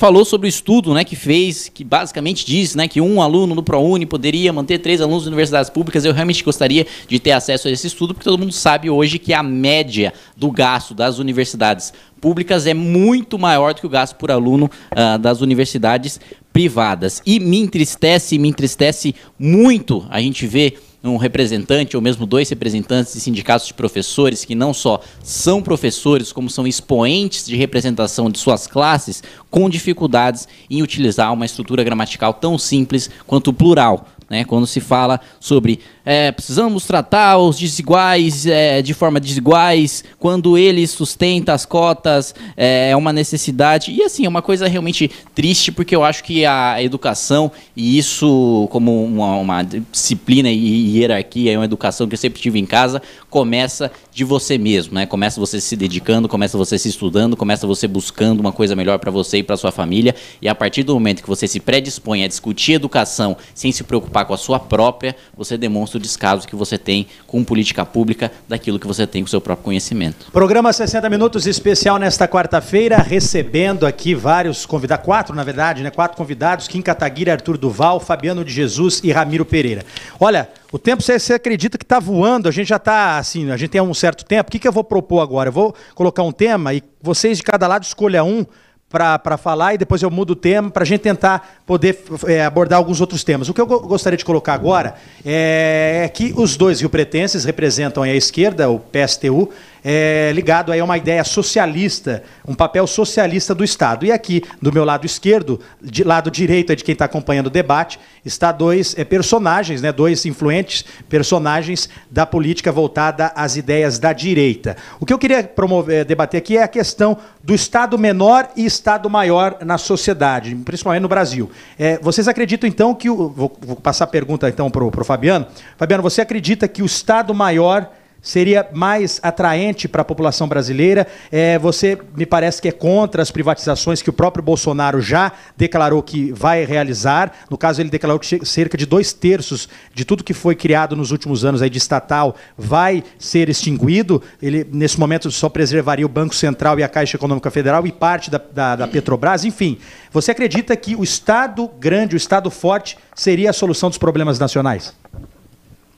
falou sobre o estudo né, que fez, que basicamente diz né, que um aluno do ProUni poderia manter três alunos de universidades públicas. Eu realmente gostaria de ter acesso a esse estudo, porque todo mundo sabe hoje que a média do gasto das universidades públicas é muito maior do que o gasto por aluno uh, das universidades privadas. E me entristece, me entristece muito a gente ver um representante ou mesmo dois representantes de sindicatos de professores que não só são professores, como são expoentes de representação de suas classes, com dificuldades em utilizar uma estrutura gramatical tão simples quanto plural. Né? Quando se fala sobre é, precisamos tratar os desiguais é, de forma desiguais, quando ele sustenta as cotas, é, é, uma necessidade. E assim, é uma coisa realmente triste, porque eu acho que a educação, e isso como uma, uma disciplina e hierarquia, é uma educação que eu sempre tive em casa, começa de você mesmo, né? Começa você se dedicando, começa você se estudando, começa você buscando uma coisa melhor para você e para sua família. E a partir do momento que você se predispõe a discutir educação sem se preocupar com a sua própria, você demonstra demonstra o descaso que você tem com política pública daquilo que você tem com o seu próprio conhecimento. Programa 60 Minutos especial nesta quarta-feira, recebendo aqui vários convidados, quatro na verdade, né? quatro convidados, Kim Kataguiri, Arthur Duval, Fabiano de Jesus e Ramiro Pereira. Olha, o tempo você, acredita que está voando, a gente já está assim, a gente tem um certo tempo. O que, que eu vou propor agora? Eu vou colocar um tema e vocês de cada lado escolham um para falar e depois eu mudo o tema para a gente tentar poder é, abordar alguns outros temas. O que eu gostaria de colocar agora é, é, que os dois rio-pretenses representam a esquerda, o PSTU é, ligado aí a uma ideia socialista, um papel socialista do Estado. E aqui, do meu lado esquerdo, de lado direito é de quem está acompanhando o debate, está dois é, personagens, né, dois influentes personagens da política voltada às ideias da direita. O que eu queria promover, é, debater aqui é a questão do Estado menor e Estado maior na sociedade, principalmente no Brasil. É, vocês acreditam, então, que... O, vou, vou passar a pergunta, então, para o Fabiano. Fabiano, você acredita que o Estado maior seria mais atraente para a população brasileira. É, você me parece que é contra as privatizações que o próprio Bolsonaro já declarou que vai realizar. No caso, ele declarou que cerca de dois terços de tudo que foi criado nos últimos anos aí de estatal vai ser extinguido. Ele, nesse momento, só preservaria o Banco Central e a Caixa Econômica Federal e parte da, da, da Petrobras. Enfim, você acredita que o Estado grande, o Estado forte, seria a solução dos problemas nacionais?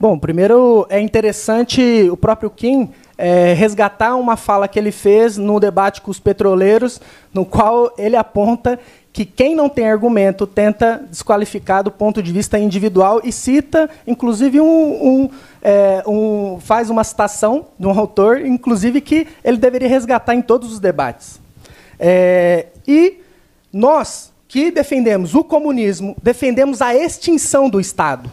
Bom, primeiro é interessante o próprio Kim é, resgatar uma fala que ele fez no debate com os petroleiros, no qual ele aponta que quem não tem argumento tenta desqualificar do ponto de vista individual e cita, inclusive, um, um, é, um, faz uma citação de um autor, inclusive, que ele deveria resgatar em todos os debates. É, e nós, que defendemos o comunismo, defendemos a extinção do Estado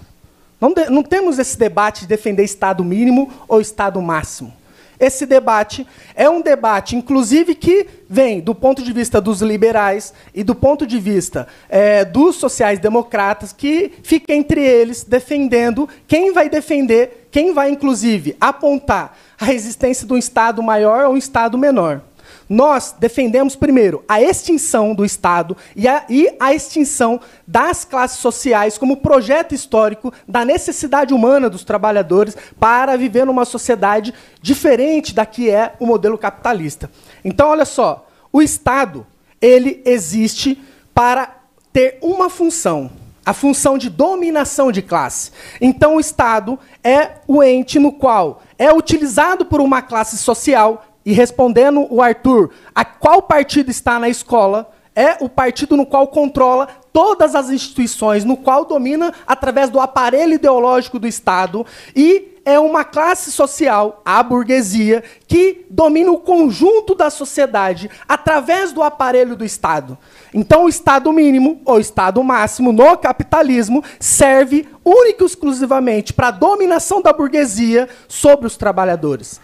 não, de, não temos esse debate de defender Estado mínimo ou Estado máximo. Esse debate é um debate, inclusive, que vem do ponto de vista dos liberais e do ponto de vista é, dos sociais-democratas, que fica entre eles defendendo quem vai defender, quem vai, inclusive, apontar a existência de um Estado maior ou um Estado menor. Nós defendemos, primeiro, a extinção do Estado e a, e a extinção das classes sociais como projeto histórico da necessidade humana dos trabalhadores para viver numa sociedade diferente da que é o modelo capitalista. Então, olha só, o Estado ele existe para ter uma função, a função de dominação de classe. Então, o Estado é o ente no qual é utilizado por uma classe social e respondendo o Arthur a qual partido está na escola, é o partido no qual controla todas as instituições, no qual domina através do aparelho ideológico do Estado e é uma classe social, a burguesia, que domina o conjunto da sociedade através do aparelho do Estado. Então, o Estado mínimo ou Estado máximo no capitalismo serve única e exclusivamente para a dominação da burguesia sobre os trabalhadores.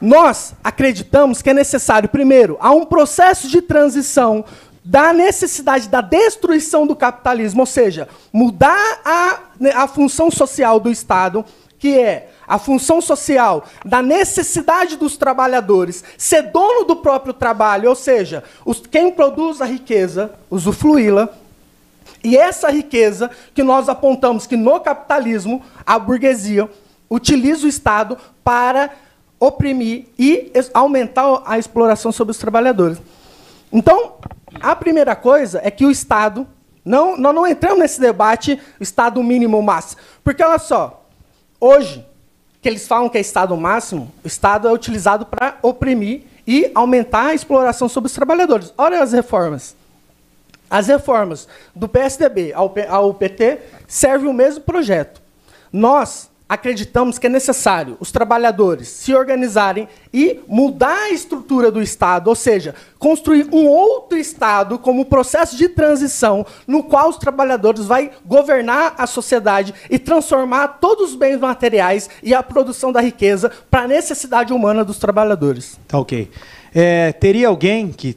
Nós acreditamos que é necessário, primeiro, há um processo de transição da necessidade da destruição do capitalismo, ou seja, mudar a, né, a função social do Estado, que é a função social da necessidade dos trabalhadores ser dono do próprio trabalho, ou seja, os, quem produz a riqueza, usufruí-la. E essa riqueza que nós apontamos que no capitalismo a burguesia utiliza o Estado para oprimir e aumentar a exploração sobre os trabalhadores. Então, a primeira coisa é que o Estado. Não, nós não entramos nesse debate Estado mínimo máximo. Porque, olha só, hoje, que eles falam que é Estado máximo, o Estado é utilizado para oprimir e aumentar a exploração sobre os trabalhadores. Olha as reformas. As reformas do PSDB ao PT servem o mesmo projeto. Nós acreditamos que é necessário os trabalhadores se organizarem e mudar a estrutura do Estado, ou seja, construir um outro Estado como processo de transição no qual os trabalhadores vão governar a sociedade e transformar todos os bens materiais e a produção da riqueza para a necessidade humana dos trabalhadores. Tá ok. É, teria alguém que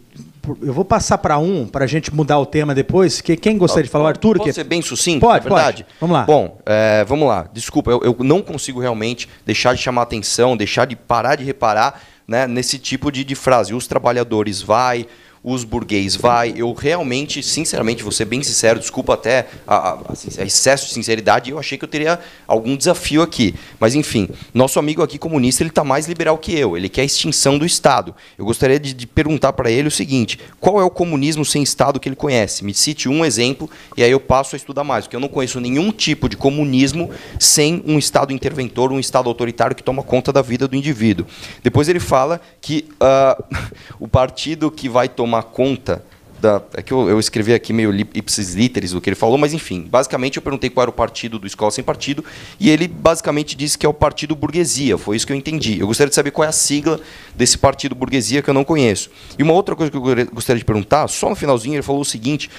eu vou passar para um, para a gente mudar o tema depois, que quem gostaria de falar, Arthur? Pode que... ser bem sucinto, pode, verdade? Pode. Vamos lá. Bom, é, vamos lá. Desculpa, eu, eu, não consigo realmente deixar de chamar atenção, deixar de parar de reparar né, nesse tipo de, de frase. Os trabalhadores vai, os burguês vai. Eu realmente, sinceramente, vou ser bem sincero, desculpa até a, a, a, excesso de sinceridade, eu achei que eu teria algum desafio aqui. Mas, enfim, nosso amigo aqui comunista ele está mais liberal que eu, ele quer a extinção do Estado. Eu gostaria de, de perguntar para ele o seguinte: qual é o comunismo sem Estado que ele conhece? Me cite um exemplo e aí eu passo a estudar mais, porque eu não conheço nenhum tipo de comunismo sem um Estado interventor, um Estado autoritário que toma conta da vida do indivíduo. Depois ele fala que uh, (laughs) o partido que vai tomar tomar conta da. É que eu, eu escrevi aqui meio ipsis literis do que ele falou, mas enfim. Basicamente, eu perguntei qual era o partido do Escola Sem Partido, e ele basicamente disse que é o Partido Burguesia. Foi isso que eu entendi. Eu gostaria de saber qual é a sigla desse Partido Burguesia que eu não conheço. E uma outra coisa que eu gostaria de perguntar, só no finalzinho, ele falou o seguinte: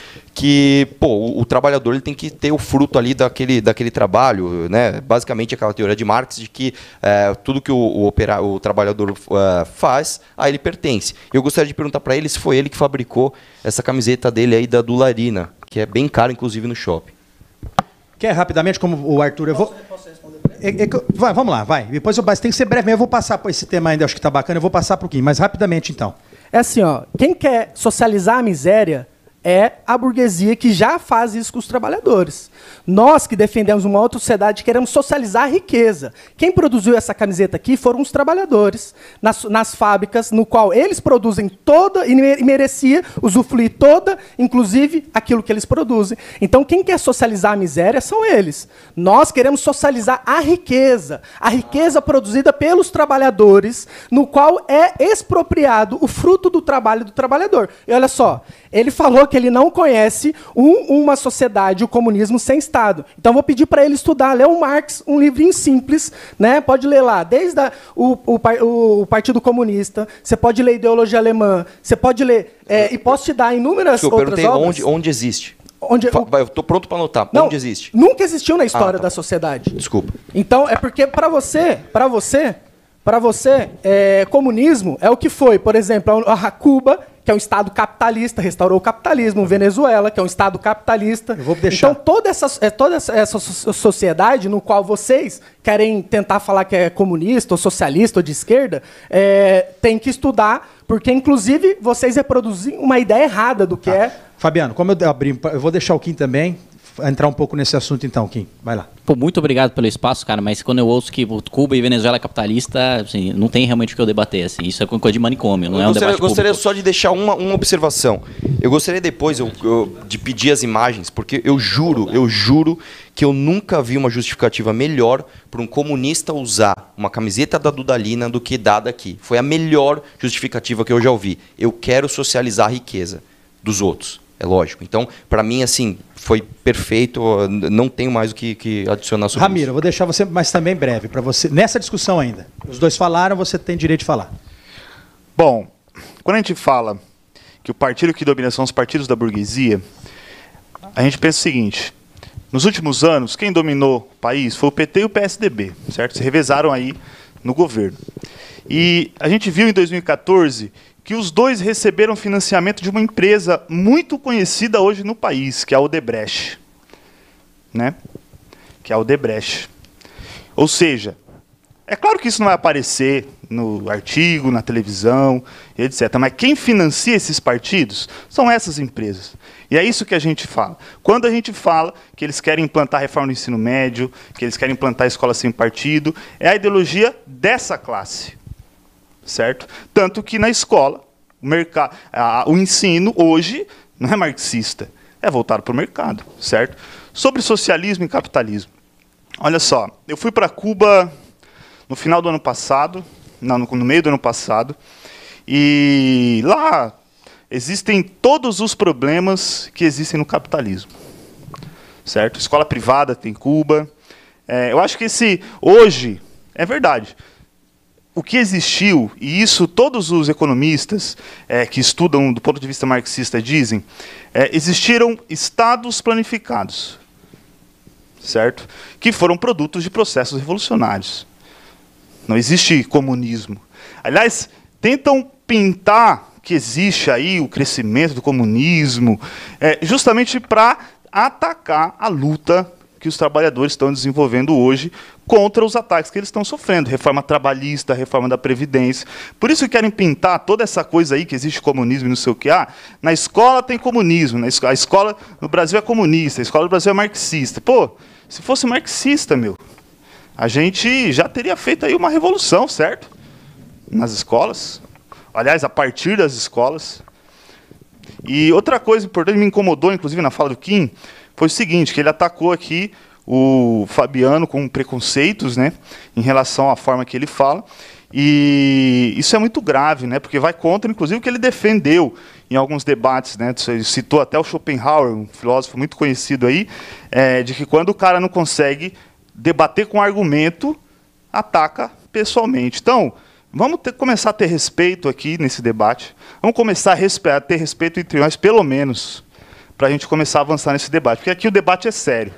que pô, o, o, trabalhador ele tem que ter o fruto ali daquele, daquele trabalho, né? Basicamente aquela teoria de Marx de que é, tudo que o, o, opera, o trabalhador uh, faz, a ele pertence. Eu gostaria de perguntar para ele se foi ele que fabricou essa camiseta dele aí da Dularina, que é bem cara inclusive no shopping. Quer rapidamente, como o Arthur, eu vou. Posso, é, é, vai, vamos lá, vai. Depois eu, tem que ser breve, mas eu vou passar por esse tema ainda, acho que está bacana, eu vou passar para o mas rapidamente então. É assim, ó, quem quer socializar a miséria é a burguesia que já faz isso com os trabalhadores. Nós que defendemos uma outra sociedade queremos socializar a riqueza. Quem produziu essa camiseta aqui foram os trabalhadores, nas, nas fábricas, no qual eles produzem toda e merecia usufruir toda, inclusive aquilo que eles produzem. Então, quem quer socializar a miséria são eles. Nós queremos socializar a riqueza, a riqueza produzida pelos trabalhadores, no qual é expropriado o fruto do trabalho do trabalhador. E olha só, ele falou que ele não conhece um, uma sociedade, o comunismo sem Estado. Então vou pedir para ele estudar, ler o Marx, um livrinho simples, né? Pode ler lá, desde a, o, o, o, Partido Comunista, você pode ler Ideologia Alemã, você pode ler. É, e posso te dar inúmeras Desculpa, outras eu perguntei obras. Onde, onde existe. Onde, eu tô pronto para anotar. Não, onde existe? Nunca existiu na ah, história ah, tá. da sociedade. Desculpa. Então é porque para você, para você, para você, é, comunismo é o que foi, por exemplo, a Cuba, que é um Estado capitalista, restaurou o capitalismo, Venezuela, que é um Estado capitalista. Eu vou deixar. Então, toda essa, é, toda essa sociedade no qual vocês querem tentar falar que é comunista, ou socialista, ou de esquerda, é, tem que estudar, porque, inclusive, vocês reproduzem uma ideia errada do que tá. é. Fabiano, como eu abri, eu vou deixar o Kim também, entrar um pouco nesse assunto então, Kim. Vai lá. Pô, muito obrigado pelo espaço, cara, mas quando eu ouço que Cuba e Venezuela é capitalista, assim, não tem realmente o que eu debater, assim. Isso é coisa de manicômio, não eu é um debate Eu gostaria público. só de deixar uma, uma observação. Eu gostaria depois eu, eu, de pedir as imagens, porque eu juro, eu juro que eu nunca vi uma justificativa melhor para um comunista usar uma camiseta da Dudalina do que dada aqui. Foi a melhor justificativa que eu já ouvi. Eu quero socializar a riqueza dos outros. É lógico. Então, para mim, assim, foi perfeito. Não tenho mais o que, que adicionar sobre Ramiro, isso. Ramiro, vou deixar você, mas também breve, para você. Nessa discussão ainda, os dois falaram, você tem direito de falar. Bom, quando a gente fala que o partido que domina são os partidos da burguesia, a gente pensa o seguinte: nos últimos anos, quem dominou o país foi o PT e o PSDB, certo? Se revezaram aí no governo. E a gente viu em 2014 que os dois receberam financiamento de uma empresa muito conhecida hoje no país, que é a Odebrecht. Né? Que é a Odebrecht. Ou seja, é claro que isso não vai aparecer no artigo, na televisão, etc. Mas quem financia esses partidos são essas empresas. E é isso que a gente fala. Quando a gente fala que eles querem implantar reforma do ensino médio, que eles querem implantar a escola sem partido, é a ideologia dessa classe certo? Tanto que na escola, o, mercado, a, o ensino hoje não é marxista, é voltado para o mercado, certo? Sobre socialismo e capitalismo. Olha só, eu fui para Cuba no final do ano passado, no meio do ano passado, e lá existem todos os problemas que existem no capitalismo, certo? Escola privada tem Cuba. É, eu acho que esse hoje é verdade o que existiu, e isso todos os economistas é, que estudam do ponto de vista marxista dizem, é, existiram estados planificados, certo? Que foram produtos de processos revolucionários. Não existe comunismo. Aliás, tentam pintar que existe aí o crescimento do comunismo, é, justamente para atacar a luta que os trabalhadores estão desenvolvendo hoje contra os ataques que eles estão sofrendo, reforma trabalhista, reforma da previdência. Por isso que querem pintar toda essa coisa aí que existe comunismo e não sei o que há. Ah, na escola tem comunismo, a escola no Brasil é comunista, a escola no Brasil é marxista. Pô, se fosse marxista, meu, a gente já teria feito aí uma revolução, certo? Nas escolas. Aliás, a partir das escolas. E outra coisa importante me incomodou, inclusive, na fala do Kim, foi o seguinte, que ele atacou aqui o Fabiano com preconceitos né, em relação à forma que ele fala. E isso é muito grave, né? Porque vai contra, inclusive, o que ele defendeu em alguns debates, né? Ele citou até o Schopenhauer, um filósofo muito conhecido aí, é, de que quando o cara não consegue debater com argumento, ataca pessoalmente. Então, vamos ter, começar a ter respeito aqui nesse debate. Vamos começar a, respe a ter respeito entre nós, pelo menos, para a gente começar a avançar nesse debate. Porque aqui o debate é sério.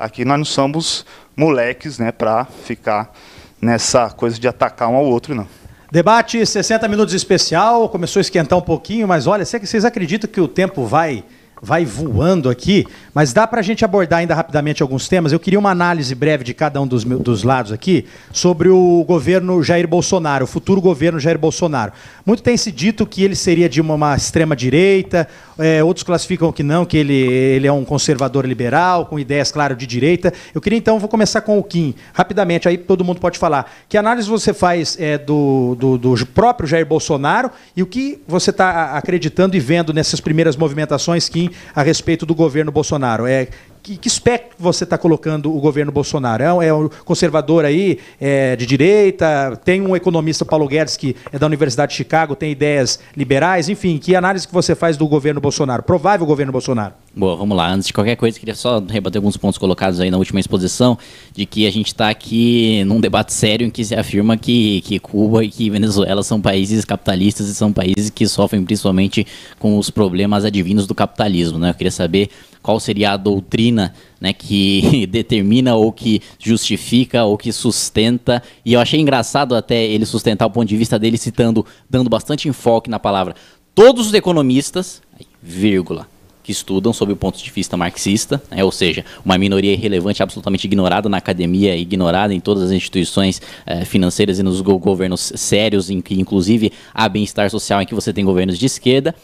Aqui nós não somos moleques né, para ficar nessa coisa de atacar um ao outro, não. Debate 60 minutos especial, começou a esquentar um pouquinho, mas olha, vocês acreditam que o tempo vai vai voando aqui, mas dá para a gente abordar ainda rapidamente alguns temas. Eu queria uma análise breve de cada um dos, dos lados aqui sobre o governo Jair Bolsonaro, o futuro governo Jair Bolsonaro. Muito tem se dito que ele seria de uma, uma extrema-direita, é, outros classificam que não, que ele, ele é um conservador liberal, com ideias, claro, de direita. Eu queria então, vou começar com o Kim, rapidamente, aí todo mundo pode falar. Que análise você faz é, do, do, do próprio Jair Bolsonaro e o que você está acreditando e vendo nessas primeiras movimentações, Kim, a respeito do governo Bolsonaro. É que, que espectro você está colocando o governo Bolsonaro? É, é um, conservador aí, é de direita? Tem um economista, Paulo Guedes, que é da Universidade de Chicago, tem ideias liberais? Enfim, que análise que você faz do governo Bolsonaro? Provável governo Bolsonaro? Bom, vamos lá. Antes de qualquer coisa, queria só rebater alguns pontos colocados aí na última exposição, de que a gente está aqui num debate sério em que se afirma que, que Cuba e que Venezuela são países capitalistas e são países que sofrem principalmente com os problemas advindos do capitalismo. Né? Eu queria saber qual seria a doutrina né, que (laughs) determina ou que justifica ou que sustenta. E eu achei engraçado até ele sustentar o ponto de vista dele citando, dando bastante enfoque na palavra. Todos os economistas, vírgula, que estudam sob o ponto de vista marxista, né, ou seja, uma minoria irrelevante, absolutamente ignorada na academia, ignorada em todas as instituições eh, financeiras e nos governos sérios, em que inclusive há bem-estar social, em que você tem governos de esquerda.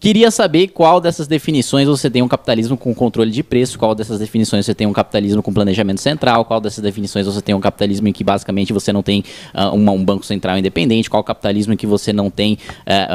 Queria saber qual dessas definições você tem um capitalismo com controle de preço, qual dessas definições você tem um capitalismo com planejamento central, qual dessas definições você tem um capitalismo em que basicamente você não tem uh, uma, um banco central independente, qual capitalismo em que você não tem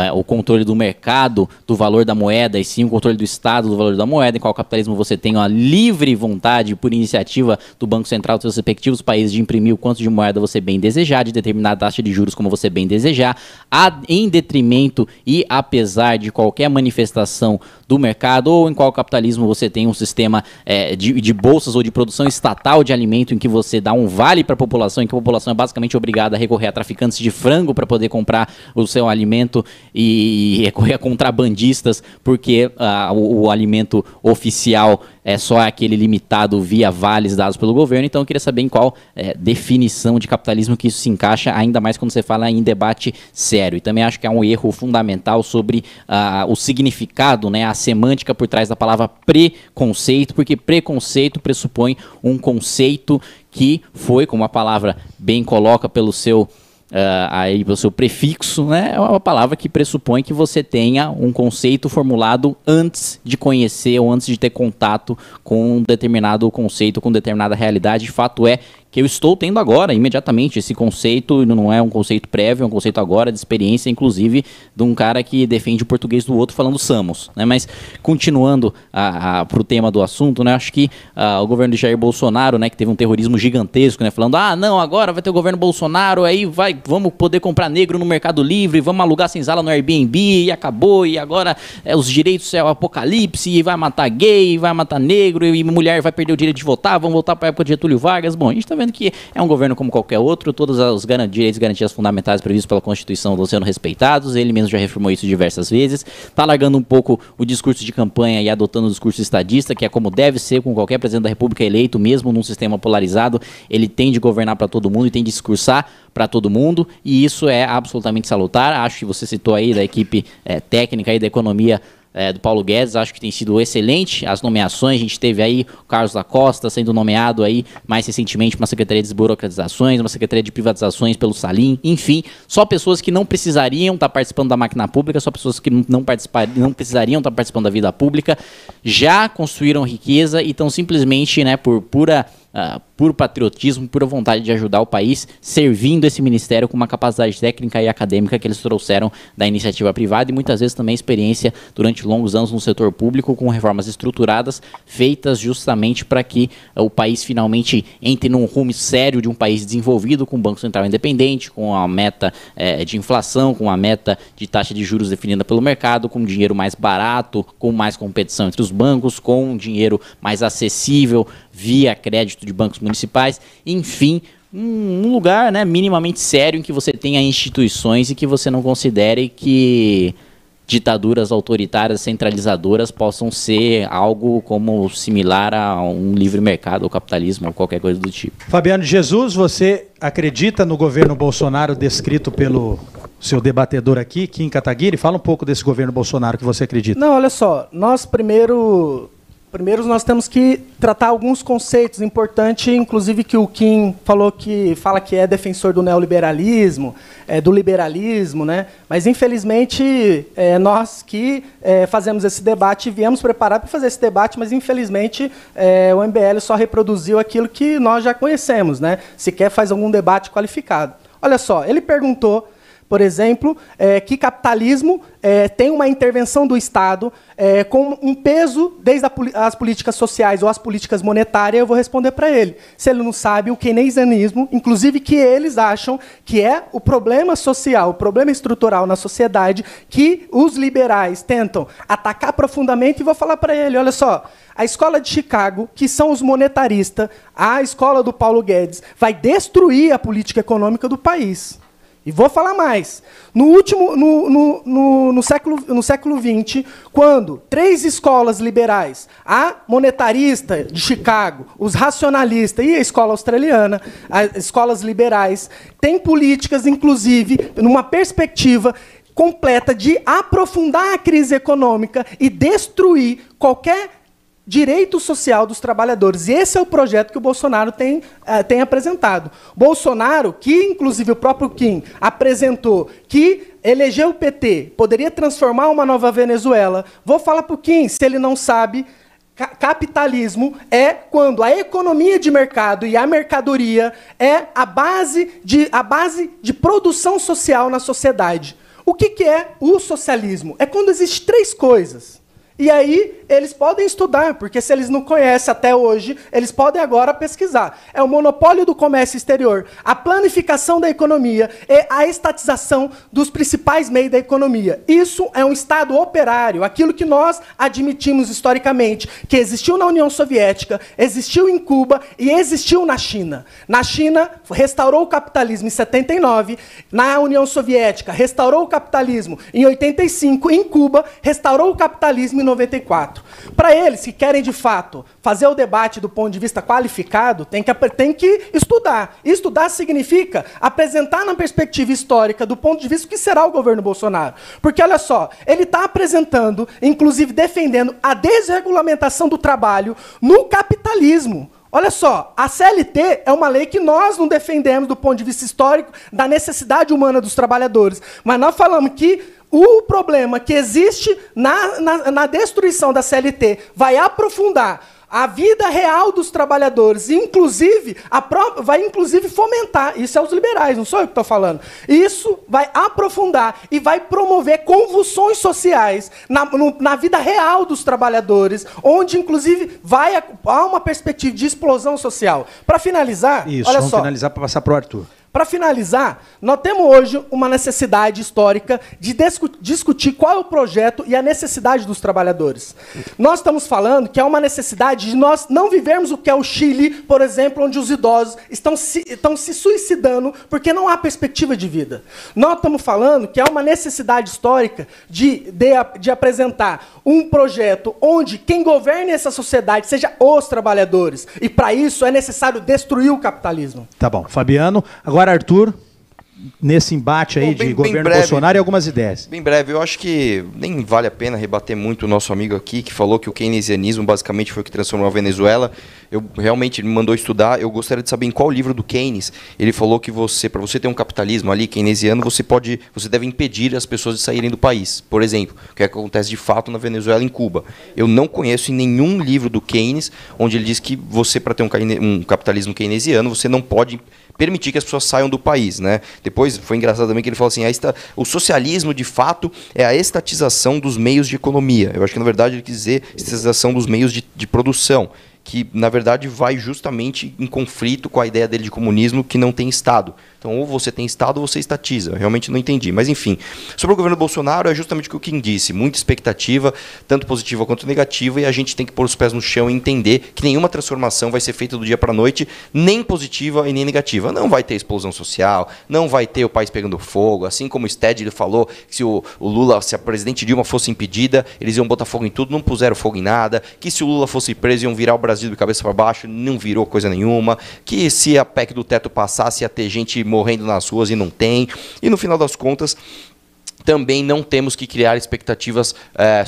uh, uh, o controle do mercado, do valor da moeda, e sim o controle do Estado do valor da moeda, em qual capitalismo você tem uma livre vontade por iniciativa do Banco Central dos seus respectivos países de imprimir o quanto de moeda você bem desejar, de determinar a taxa de juros como você bem desejar, a, em detrimento e apesar de qualquer manifestação do mercado ou em qual capitalismo você tem um sistema é, de, de, bolsas ou de produção estatal de alimento em que você dá um vale para a população, em que a população é basicamente obrigada a recorrer a traficantes de frango para poder comprar o seu alimento e, recorrer a contrabandistas porque uh, o, o alimento oficial é só aquele limitado via vales dados pelo governo. Então eu queria saber em qual é, definição de capitalismo que isso se encaixa, ainda mais quando você fala em debate sério. E também acho que há um erro fundamental sobre uh, o significado, né, a semântica por trás da palavra preconceito, porque preconceito pressupõe um conceito que foi, como a palavra bem coloca pelo seu Uh, aí o seu prefixo, né? É uma palavra que pressupõe que você tenha um conceito formulado antes de conhecer ou antes de ter contato com um determinado conceito, com determinada realidade. De fato, é que eu estou tendo agora, imediatamente. Esse conceito não é um conceito prévio, é um conceito agora de experiência, inclusive, de um cara que defende o português do outro falando Samos. Né? Mas, continuando para o tema do assunto, né, acho que a, ah, o governo de Jair Bolsonaro, né, que teve um terrorismo gigantesco, né, falando: ah, não, agora vai ter o governo Bolsonaro, aí vai, vamos poder comprar negro no Mercado Livre, vamos alugar senzala no Airbnb, e acabou, e agora é, os direitos é o apocalipse, e vai matar gay, e vai matar negro, e mulher vai perder o direito de votar, vamos voltar para a época de Getúlio Vargas. Bom, a gente está vendo sabendo que é um governo como qualquer outro, todos os direitos e garantias fundamentais previstos pela Constituição estão sendo respeitados, ele mesmo já reformou isso diversas vezes, está largando um pouco o discurso de campanha e adotando o discurso estadista, que é como deve ser com qualquer presidente da República eleito, mesmo num sistema polarizado, ele tem de governar para todo mundo e tem de discursar para todo mundo, e isso é absolutamente salutar. Acho que você citou aí da equipe é, técnica e da economia é, do Paulo Guedes, acho que tem sido excelente as nomeações. A gente teve aí o Carlos da Costa sendo nomeado aí mais recentemente para uma Secretaria de Desburocratizações, uma Secretaria de Privatizações pelo Salim, enfim, só pessoas que não precisariam estar tá participando da máquina pública, só pessoas que não, participar, não precisariam estar tá participando da vida pública, já construíram riqueza e estão simplesmente, né, por pura uh, por patriotismo, pura vontade de ajudar o país, servindo esse ministério com uma capacidade técnica e acadêmica que eles trouxeram da iniciativa privada e muitas vezes também experiência durante longos anos no setor público com reformas estruturadas feitas justamente para que uh, o país finalmente entre num rumo sério de um país desenvolvido com um banco central independente, com a meta uh, de inflação, com a meta de taxa de juros definida pelo mercado, com dinheiro mais barato, com mais competição entre os bancos, com dinheiro mais acessível via crédito de bancos municipais, enfim, um lugar né, minimamente sério em que você tenha instituições e que você não considere que ditaduras autoritárias centralizadoras possam ser algo como similar a um livre mercado ou capitalismo ou qualquer coisa do tipo. Fabiano Jesus, você acredita no governo Bolsonaro descrito pelo seu debatedor aqui, Kim Kataguiri? Fala um pouco desse governo Bolsonaro que você acredita. Não, olha só, nós primeiro Primeiro, nós temos que tratar alguns conceitos importantes, inclusive que o Kim falou que fala que é defensor do neoliberalismo, é, do liberalismo, né? Mas infelizmente é, nós que é, fazemos esse debate viemos preparar para fazer esse debate, mas infelizmente é, o MBL só reproduziu aquilo que nós já conhecemos, né? Sequer faz algum debate qualificado. Olha só, ele perguntou por exemplo, é, que capitalismo é, tem uma intervenção do Estado é, com um peso desde as políticas sociais ou as políticas monetárias, eu vou responder para ele. Se ele não sabe, o keynesianismo, inclusive que eles acham que é o problema social, o problema estrutural na sociedade, que os liberais tentam atacar profundamente, e vou falar para ele, olha só, a escola de Chicago, que são os monetaristas, a escola do Paulo Guedes, vai destruir a política econômica do país. E vou falar mais. No último, no, no, no, no, século, no século XX, quando três escolas liberais, a monetarista de Chicago, os racionalistas e a escola australiana, as escolas liberais, têm políticas, inclusive, numa perspectiva completa de aprofundar a crise econômica e destruir qualquer direito social dos trabalhadores. E esse é o projeto que o Bolsonaro tem, uh, tem apresentado. Bolsonaro, que inclusive o próprio Kim apresentou, que elegeu o PT, poderia transformar uma nova Venezuela. Vou falar para o Kim, se ele não sabe, capitalismo é quando a economia de mercado e a mercadoria é a base de, a base de produção social na sociedade. O que, que é o socialismo? É quando existem três coisas. E aí eles podem estudar, porque se eles não conhecem até hoje, eles podem agora pesquisar. É o monopólio do comércio exterior, a planificação da economia e a estatização dos principais meios da economia. Isso é um Estado operário, aquilo que nós admitimos historicamente, que existiu na União Soviética, existiu em Cuba e existiu na China. Na China, restaurou o capitalismo em 79, na União Soviética, restaurou o capitalismo em 85, em Cuba, restaurou o capitalismo em 94. Para eles que querem, de fato, fazer o debate do ponto de vista qualificado, tem que, tem que estudar. E estudar significa apresentar na perspectiva histórica, do ponto de vista que será o governo Bolsonaro. Porque, olha só, ele está apresentando, inclusive defendendo, a desregulamentação do trabalho no capitalismo. Olha só, a CLT é uma lei que nós não defendemos do ponto de vista histórico da necessidade humana dos trabalhadores, mas nós falamos que o problema que existe na, na, na destruição da CLT vai aprofundar a vida real dos trabalhadores, inclusive própria, vai inclusive fomentar, isso é os liberais, não sou eu que estou falando. Isso vai aprofundar e vai promover convulsões sociais na, no, na, vida real dos trabalhadores, onde inclusive vai há uma perspectiva de explosão social. Para finalizar, isso, olha vamos só. finalizar para passar para o Arthur. Para finalizar, nós temos hoje uma necessidade histórica de discutir qual é o projeto e a necessidade dos trabalhadores. Nós estamos falando que é uma necessidade de nós não vivermos o que é o Chile, por exemplo, onde os idosos estão se, estão se suicidando porque não há perspectiva de vida. Nós estamos falando que é uma necessidade histórica de, de, de apresentar um projeto onde quem governa essa sociedade seja os trabalhadores. E para isso é necessário destruir o capitalismo. Tá bom. Fabiano, agora Agora, Arthur, nesse embate aí Bom, bem, de governo breve, Bolsonaro e algumas ideias. Bem breve, eu acho que nem vale a pena rebater muito o nosso amigo aqui, que falou que o keynesianismo basicamente foi o que transformou a Venezuela. Eu realmente ele me mandou estudar, eu gostaria de saber em qual livro do Keynes ele falou que você, para você ter um capitalismo ali keynesiano, você pode, você deve impedir as pessoas de saírem do país. Por exemplo, o que é acontece de fato na Venezuela e em Cuba. Eu não conheço em nenhum livro do Keynes onde ele diz que você para ter um, um capitalismo keynesiano, você não pode permitir que as pessoas saiam do país, né? Depois foi engraçado também que ele falou assim, esta, o socialismo de fato é a estatização dos meios de economia. Eu acho que na verdade ele quis dizer estatização dos meios de, de produção que na verdade vai justamente em conflito com a ideia dele de comunismo que não tem Estado. Então, ou você tem Estado ou você estatiza. Eu realmente não entendi. Mas, enfim, sobre o governo Bolsonaro, é justamente o que o Kim disse: muita expectativa, tanto positiva quanto negativa, e a gente tem que pôr os pés no chão e entender que nenhuma transformação vai ser feita do dia para a noite, nem positiva e nem negativa. Não vai ter explosão social, não vai ter o país pegando fogo, assim como o Sted falou que se o, o Lula, se a presidente Dilma fosse impedida, eles iam botar fogo em tudo, não puseram fogo em nada, que se o Lula fosse preso, iam virar o Brasil Brasil de cabeça para baixo, não virou coisa nenhuma, que se a PEC do teto passasse ia ter gente morrendo nas ruas e não tem. E no final das contas, também não temos que criar expectativas é,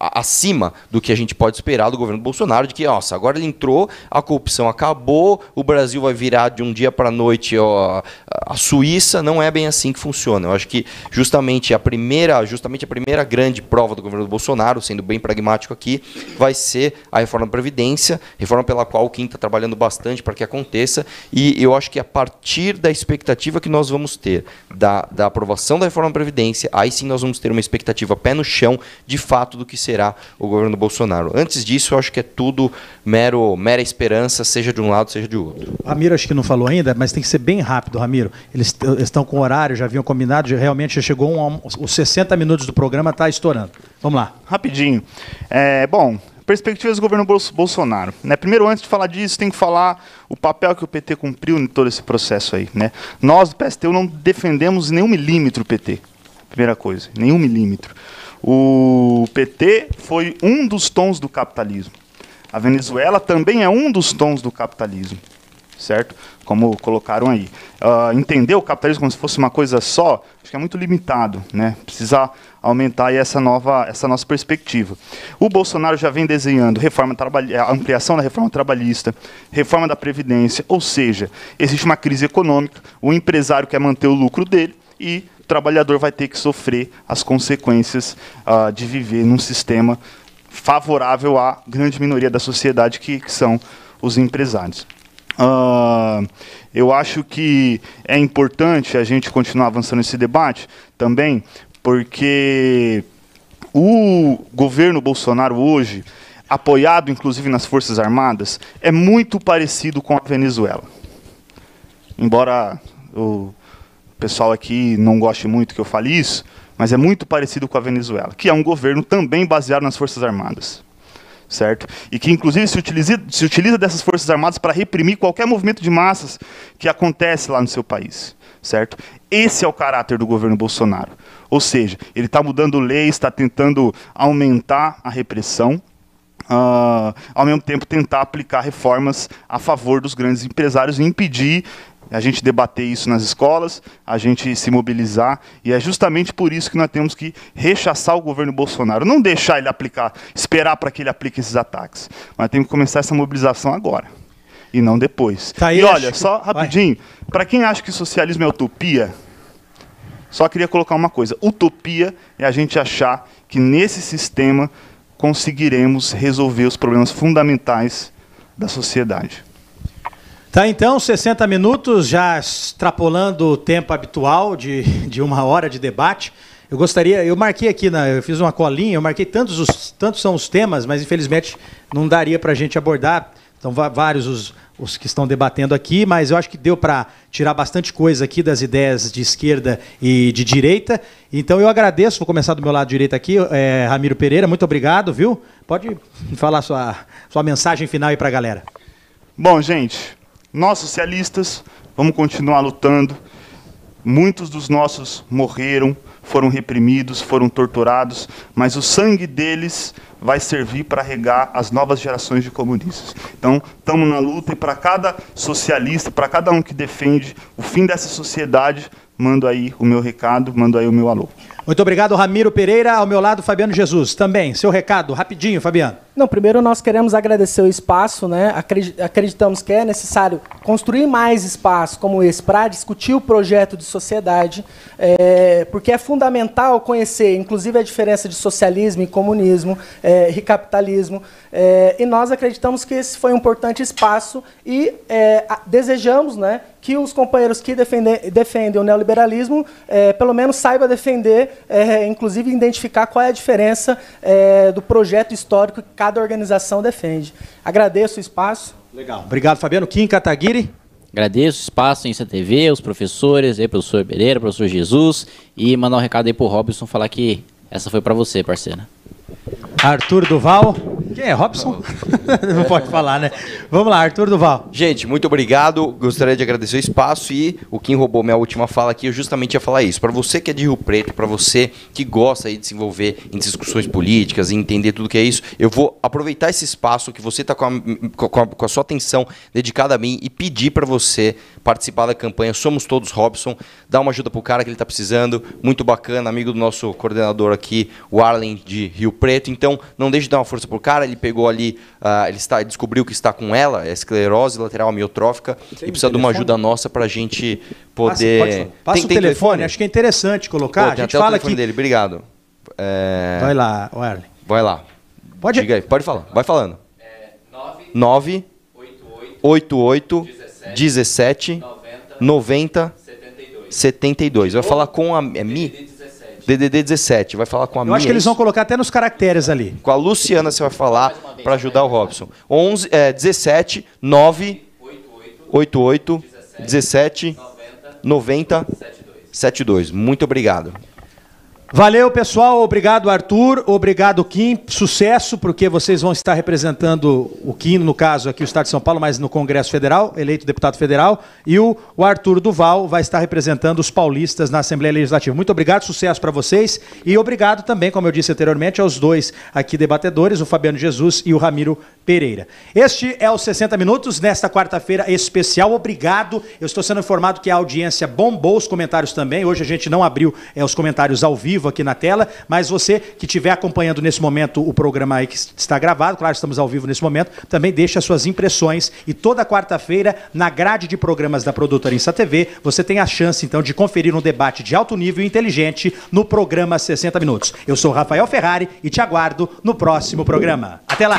acima do que a gente pode esperar do governo Bolsonaro, de que, nossa, agora ele entrou, a corrupção acabou, o Brasil vai virar de um dia para a noite ó, a Suíça, não é bem assim que funciona. Eu acho que justamente a primeira, justamente a primeira grande prova do governo Bolsonaro, sendo bem pragmático aqui, vai ser a reforma da Previdência, reforma pela qual o Kim está trabalhando bastante para que aconteça, e eu acho que a partir da expectativa que nós vamos ter da, da aprovação da reforma da Previdência, aí sim nós vamos ter uma expectativa pé no chão, de fato, do que seria será o governo Bolsonaro. Antes disso, eu acho que é tudo mero, mera esperança, seja de um lado, seja de outro. Ramiro, acho que não falou ainda, mas tem que ser bem rápido, Ramiro. Eles eh, estão com horário, já haviam combinado, já, realmente já chegou um, os 60 minutos do programa, está estourando. Vamos lá. Rapidinho. É, bom, perspectivas do governo Bolsonaro. Né? Primeiro, antes de falar disso, tem que falar o papel que o PT cumpriu em todo esse processo aí. Né? Nós, do PSTU, não defendemos nenhum milímetro o PT. Primeira coisa, nenhum milímetro. O PT foi um dos tons do capitalismo. A Venezuela também é um dos tons do capitalismo, certo? Como colocaram aí. Uh, entender o capitalismo como se fosse uma coisa só, acho que é muito limitado, né? Precisa aumentar essa nova, essa nossa perspectiva. O Bolsonaro já vem desenhando reforma eh, a ampliação da reforma trabalhista, reforma da previdência, ou seja, existe uma crise econômica, o empresário quer manter o lucro dele e trabalhador vai ter que sofrer as consequências uh, de viver num sistema favorável à grande minoria da sociedade que, que são os empresários. Uh, eu acho que é importante a gente continuar avançando esse debate também, porque o governo Bolsonaro hoje, apoiado inclusive nas Forças Armadas, é muito parecido com a Venezuela. Embora o pessoal aqui não goste muito que eu fale isso, mas é muito parecido com a Venezuela, que é um governo também baseado nas Forças Armadas. Certo? E que, inclusive, se utiliza, se utiliza dessas Forças Armadas para reprimir qualquer movimento de massas que acontece lá no seu país. Certo? Esse é o caráter do governo Bolsonaro. Ou seja, ele está mudando leis, está tentando aumentar a repressão, Uh, ao mesmo tempo tentar aplicar reformas a favor dos grandes empresários e impedir a gente debater isso nas escolas, a gente se mobilizar, e é justamente por isso que nós temos que rechaçar o governo Bolsonaro, não deixar ele aplicar, esperar para que ele aplique esses ataques. Mas temos que começar essa mobilização agora e não depois. Tá aí, e olha, que... só rapidinho, para quem acha que socialismo é utopia, só queria colocar uma coisa: utopia é a gente achar que nesse sistema conseguiremos resolver os problemas fundamentais da sociedade. Tá, então, 60 minutos, já extrapolando o tempo habitual de, de uma hora de debate. Eu gostaria, eu marquei aqui, na, eu fiz uma colinha, eu marquei tantos, os, tantos são os temas, mas infelizmente não daria para a gente abordar. Então, vários os, os que estão debatendo aqui, mas eu acho que deu para tirar bastante coisa aqui das ideias de esquerda e de direita. Então eu agradeço, vou começar do meu lado direito aqui, é, Ramiro Pereira, muito obrigado, viu? Pode falar sua, sua mensagem final aí para a galera. Bom, gente, nós, socialistas, vamos continuar lutando. Muitos dos nossos morreram, foram reprimidos, foram torturados, mas o sangue deles vai servir para regar as novas gerações de comunistas. Então, estamos na luta e para cada socialista, para cada um que defende o fim dessa sociedade, mando aí o meu recado, mando aí o meu alô. Muito obrigado, Ramiro Pereira. Ao meu lado, Fabiano Jesus. Também, seu recado, rapidinho, Fabiano. Não, primeiro nós queremos agradecer o espaço, né? Acreditamos que é necessário construir mais espaço como esse para discutir o projeto de sociedade, é, porque é fundamental conhecer, inclusive, a diferença de socialismo e comunismo é, e capitalismo. É, e nós acreditamos que esse foi um importante espaço e desejamos, né? que os companheiros que defendem, defendem o neoliberalismo, é, pelo menos saiba defender, é, inclusive identificar qual é a diferença é, do projeto histórico que cada organização defende. Agradeço o espaço. Legal. Obrigado, Fabiano. Kim Kataguiri. Agradeço o espaço em CTV, os professores, aí, professor Pereira, professor Jesus, e mandar um recado aí para o Robson falar que essa foi para você, parceira. Arthur Duval. Quem é? Robson? (laughs) Não pode falar, né? Vamos lá, Arthur Duval. Gente, muito obrigado. Gostaria de agradecer o espaço e o Kim roubou minha última fala aqui. Eu justamente ia falar isso. Para você que é de Rio Preto, para você que gosta de se envolver em discussões políticas e entender tudo que é isso, eu vou aproveitar esse espaço que você está com, com, com a, sua atenção dedicada a mim e pedir para você participar da campanha Somos Todos Robson. Dá uma ajuda para o cara que ele está precisando. Muito bacana, amigo do nosso coordenador aqui, o Arlen de Rio Preto preto, então não deixe de dar uma força pro cara. Ele pegou ali, uh, ele está, descobriu que está com ela, é esclerose lateral miotrófica, e precisa de uma ajuda nossa para a gente poder. Passa, pode Passa tem, o tem telefone? telefone? acho que é interessante colocar. Pô, a gente fala aqui. dele, obrigado. É... Vai lá, Werley. Vai lá. Pode Diga aí, pode falar, vai falando. É, 9 88 17 90 72. 72. Vai falar com a. É Mi? DDD 17. Vai falar com a Eu minha. Eu acho que eles é vão colocar até nos caracteres ali. Com a Luciana você vai falar para ajudar o né? Robson. 11, é, 17 9 88 17 90 72. Muito obrigado. Valeu, pessoal. Obrigado, Arthur. Obrigado, Kim. Sucesso, porque vocês vão estar representando o Kim, no caso aqui o Estado de São Paulo, mas no Congresso Federal, eleito deputado federal. E o, o Arthur Duval vai estar representando os paulistas na Assembleia Legislativa. Muito obrigado, sucesso para vocês. E obrigado também, como eu disse anteriormente, aos dois aqui debatedores, o Fabiano Jesus e o Ramiro Pereira. Este é o 60 Minutos, nesta quarta-feira especial. Obrigado. Eu estou sendo informado que a audiência bombou os comentários também. Hoje a gente não abriu é, os comentários ao vivo vivo aqui na tela, mas você que estiver acompanhando nesse momento o programa aí que está gravado, claro, estamos ao vivo nesse momento, também deixe as suas impressões e toda quarta-feira, na grade de programas da produtora Insta TV, você tem a chance então de conferir um debate de alto nível e inteligente no programa 60 Minutos. Eu sou Rafael Ferrari e te aguardo no próximo programa. Até lá!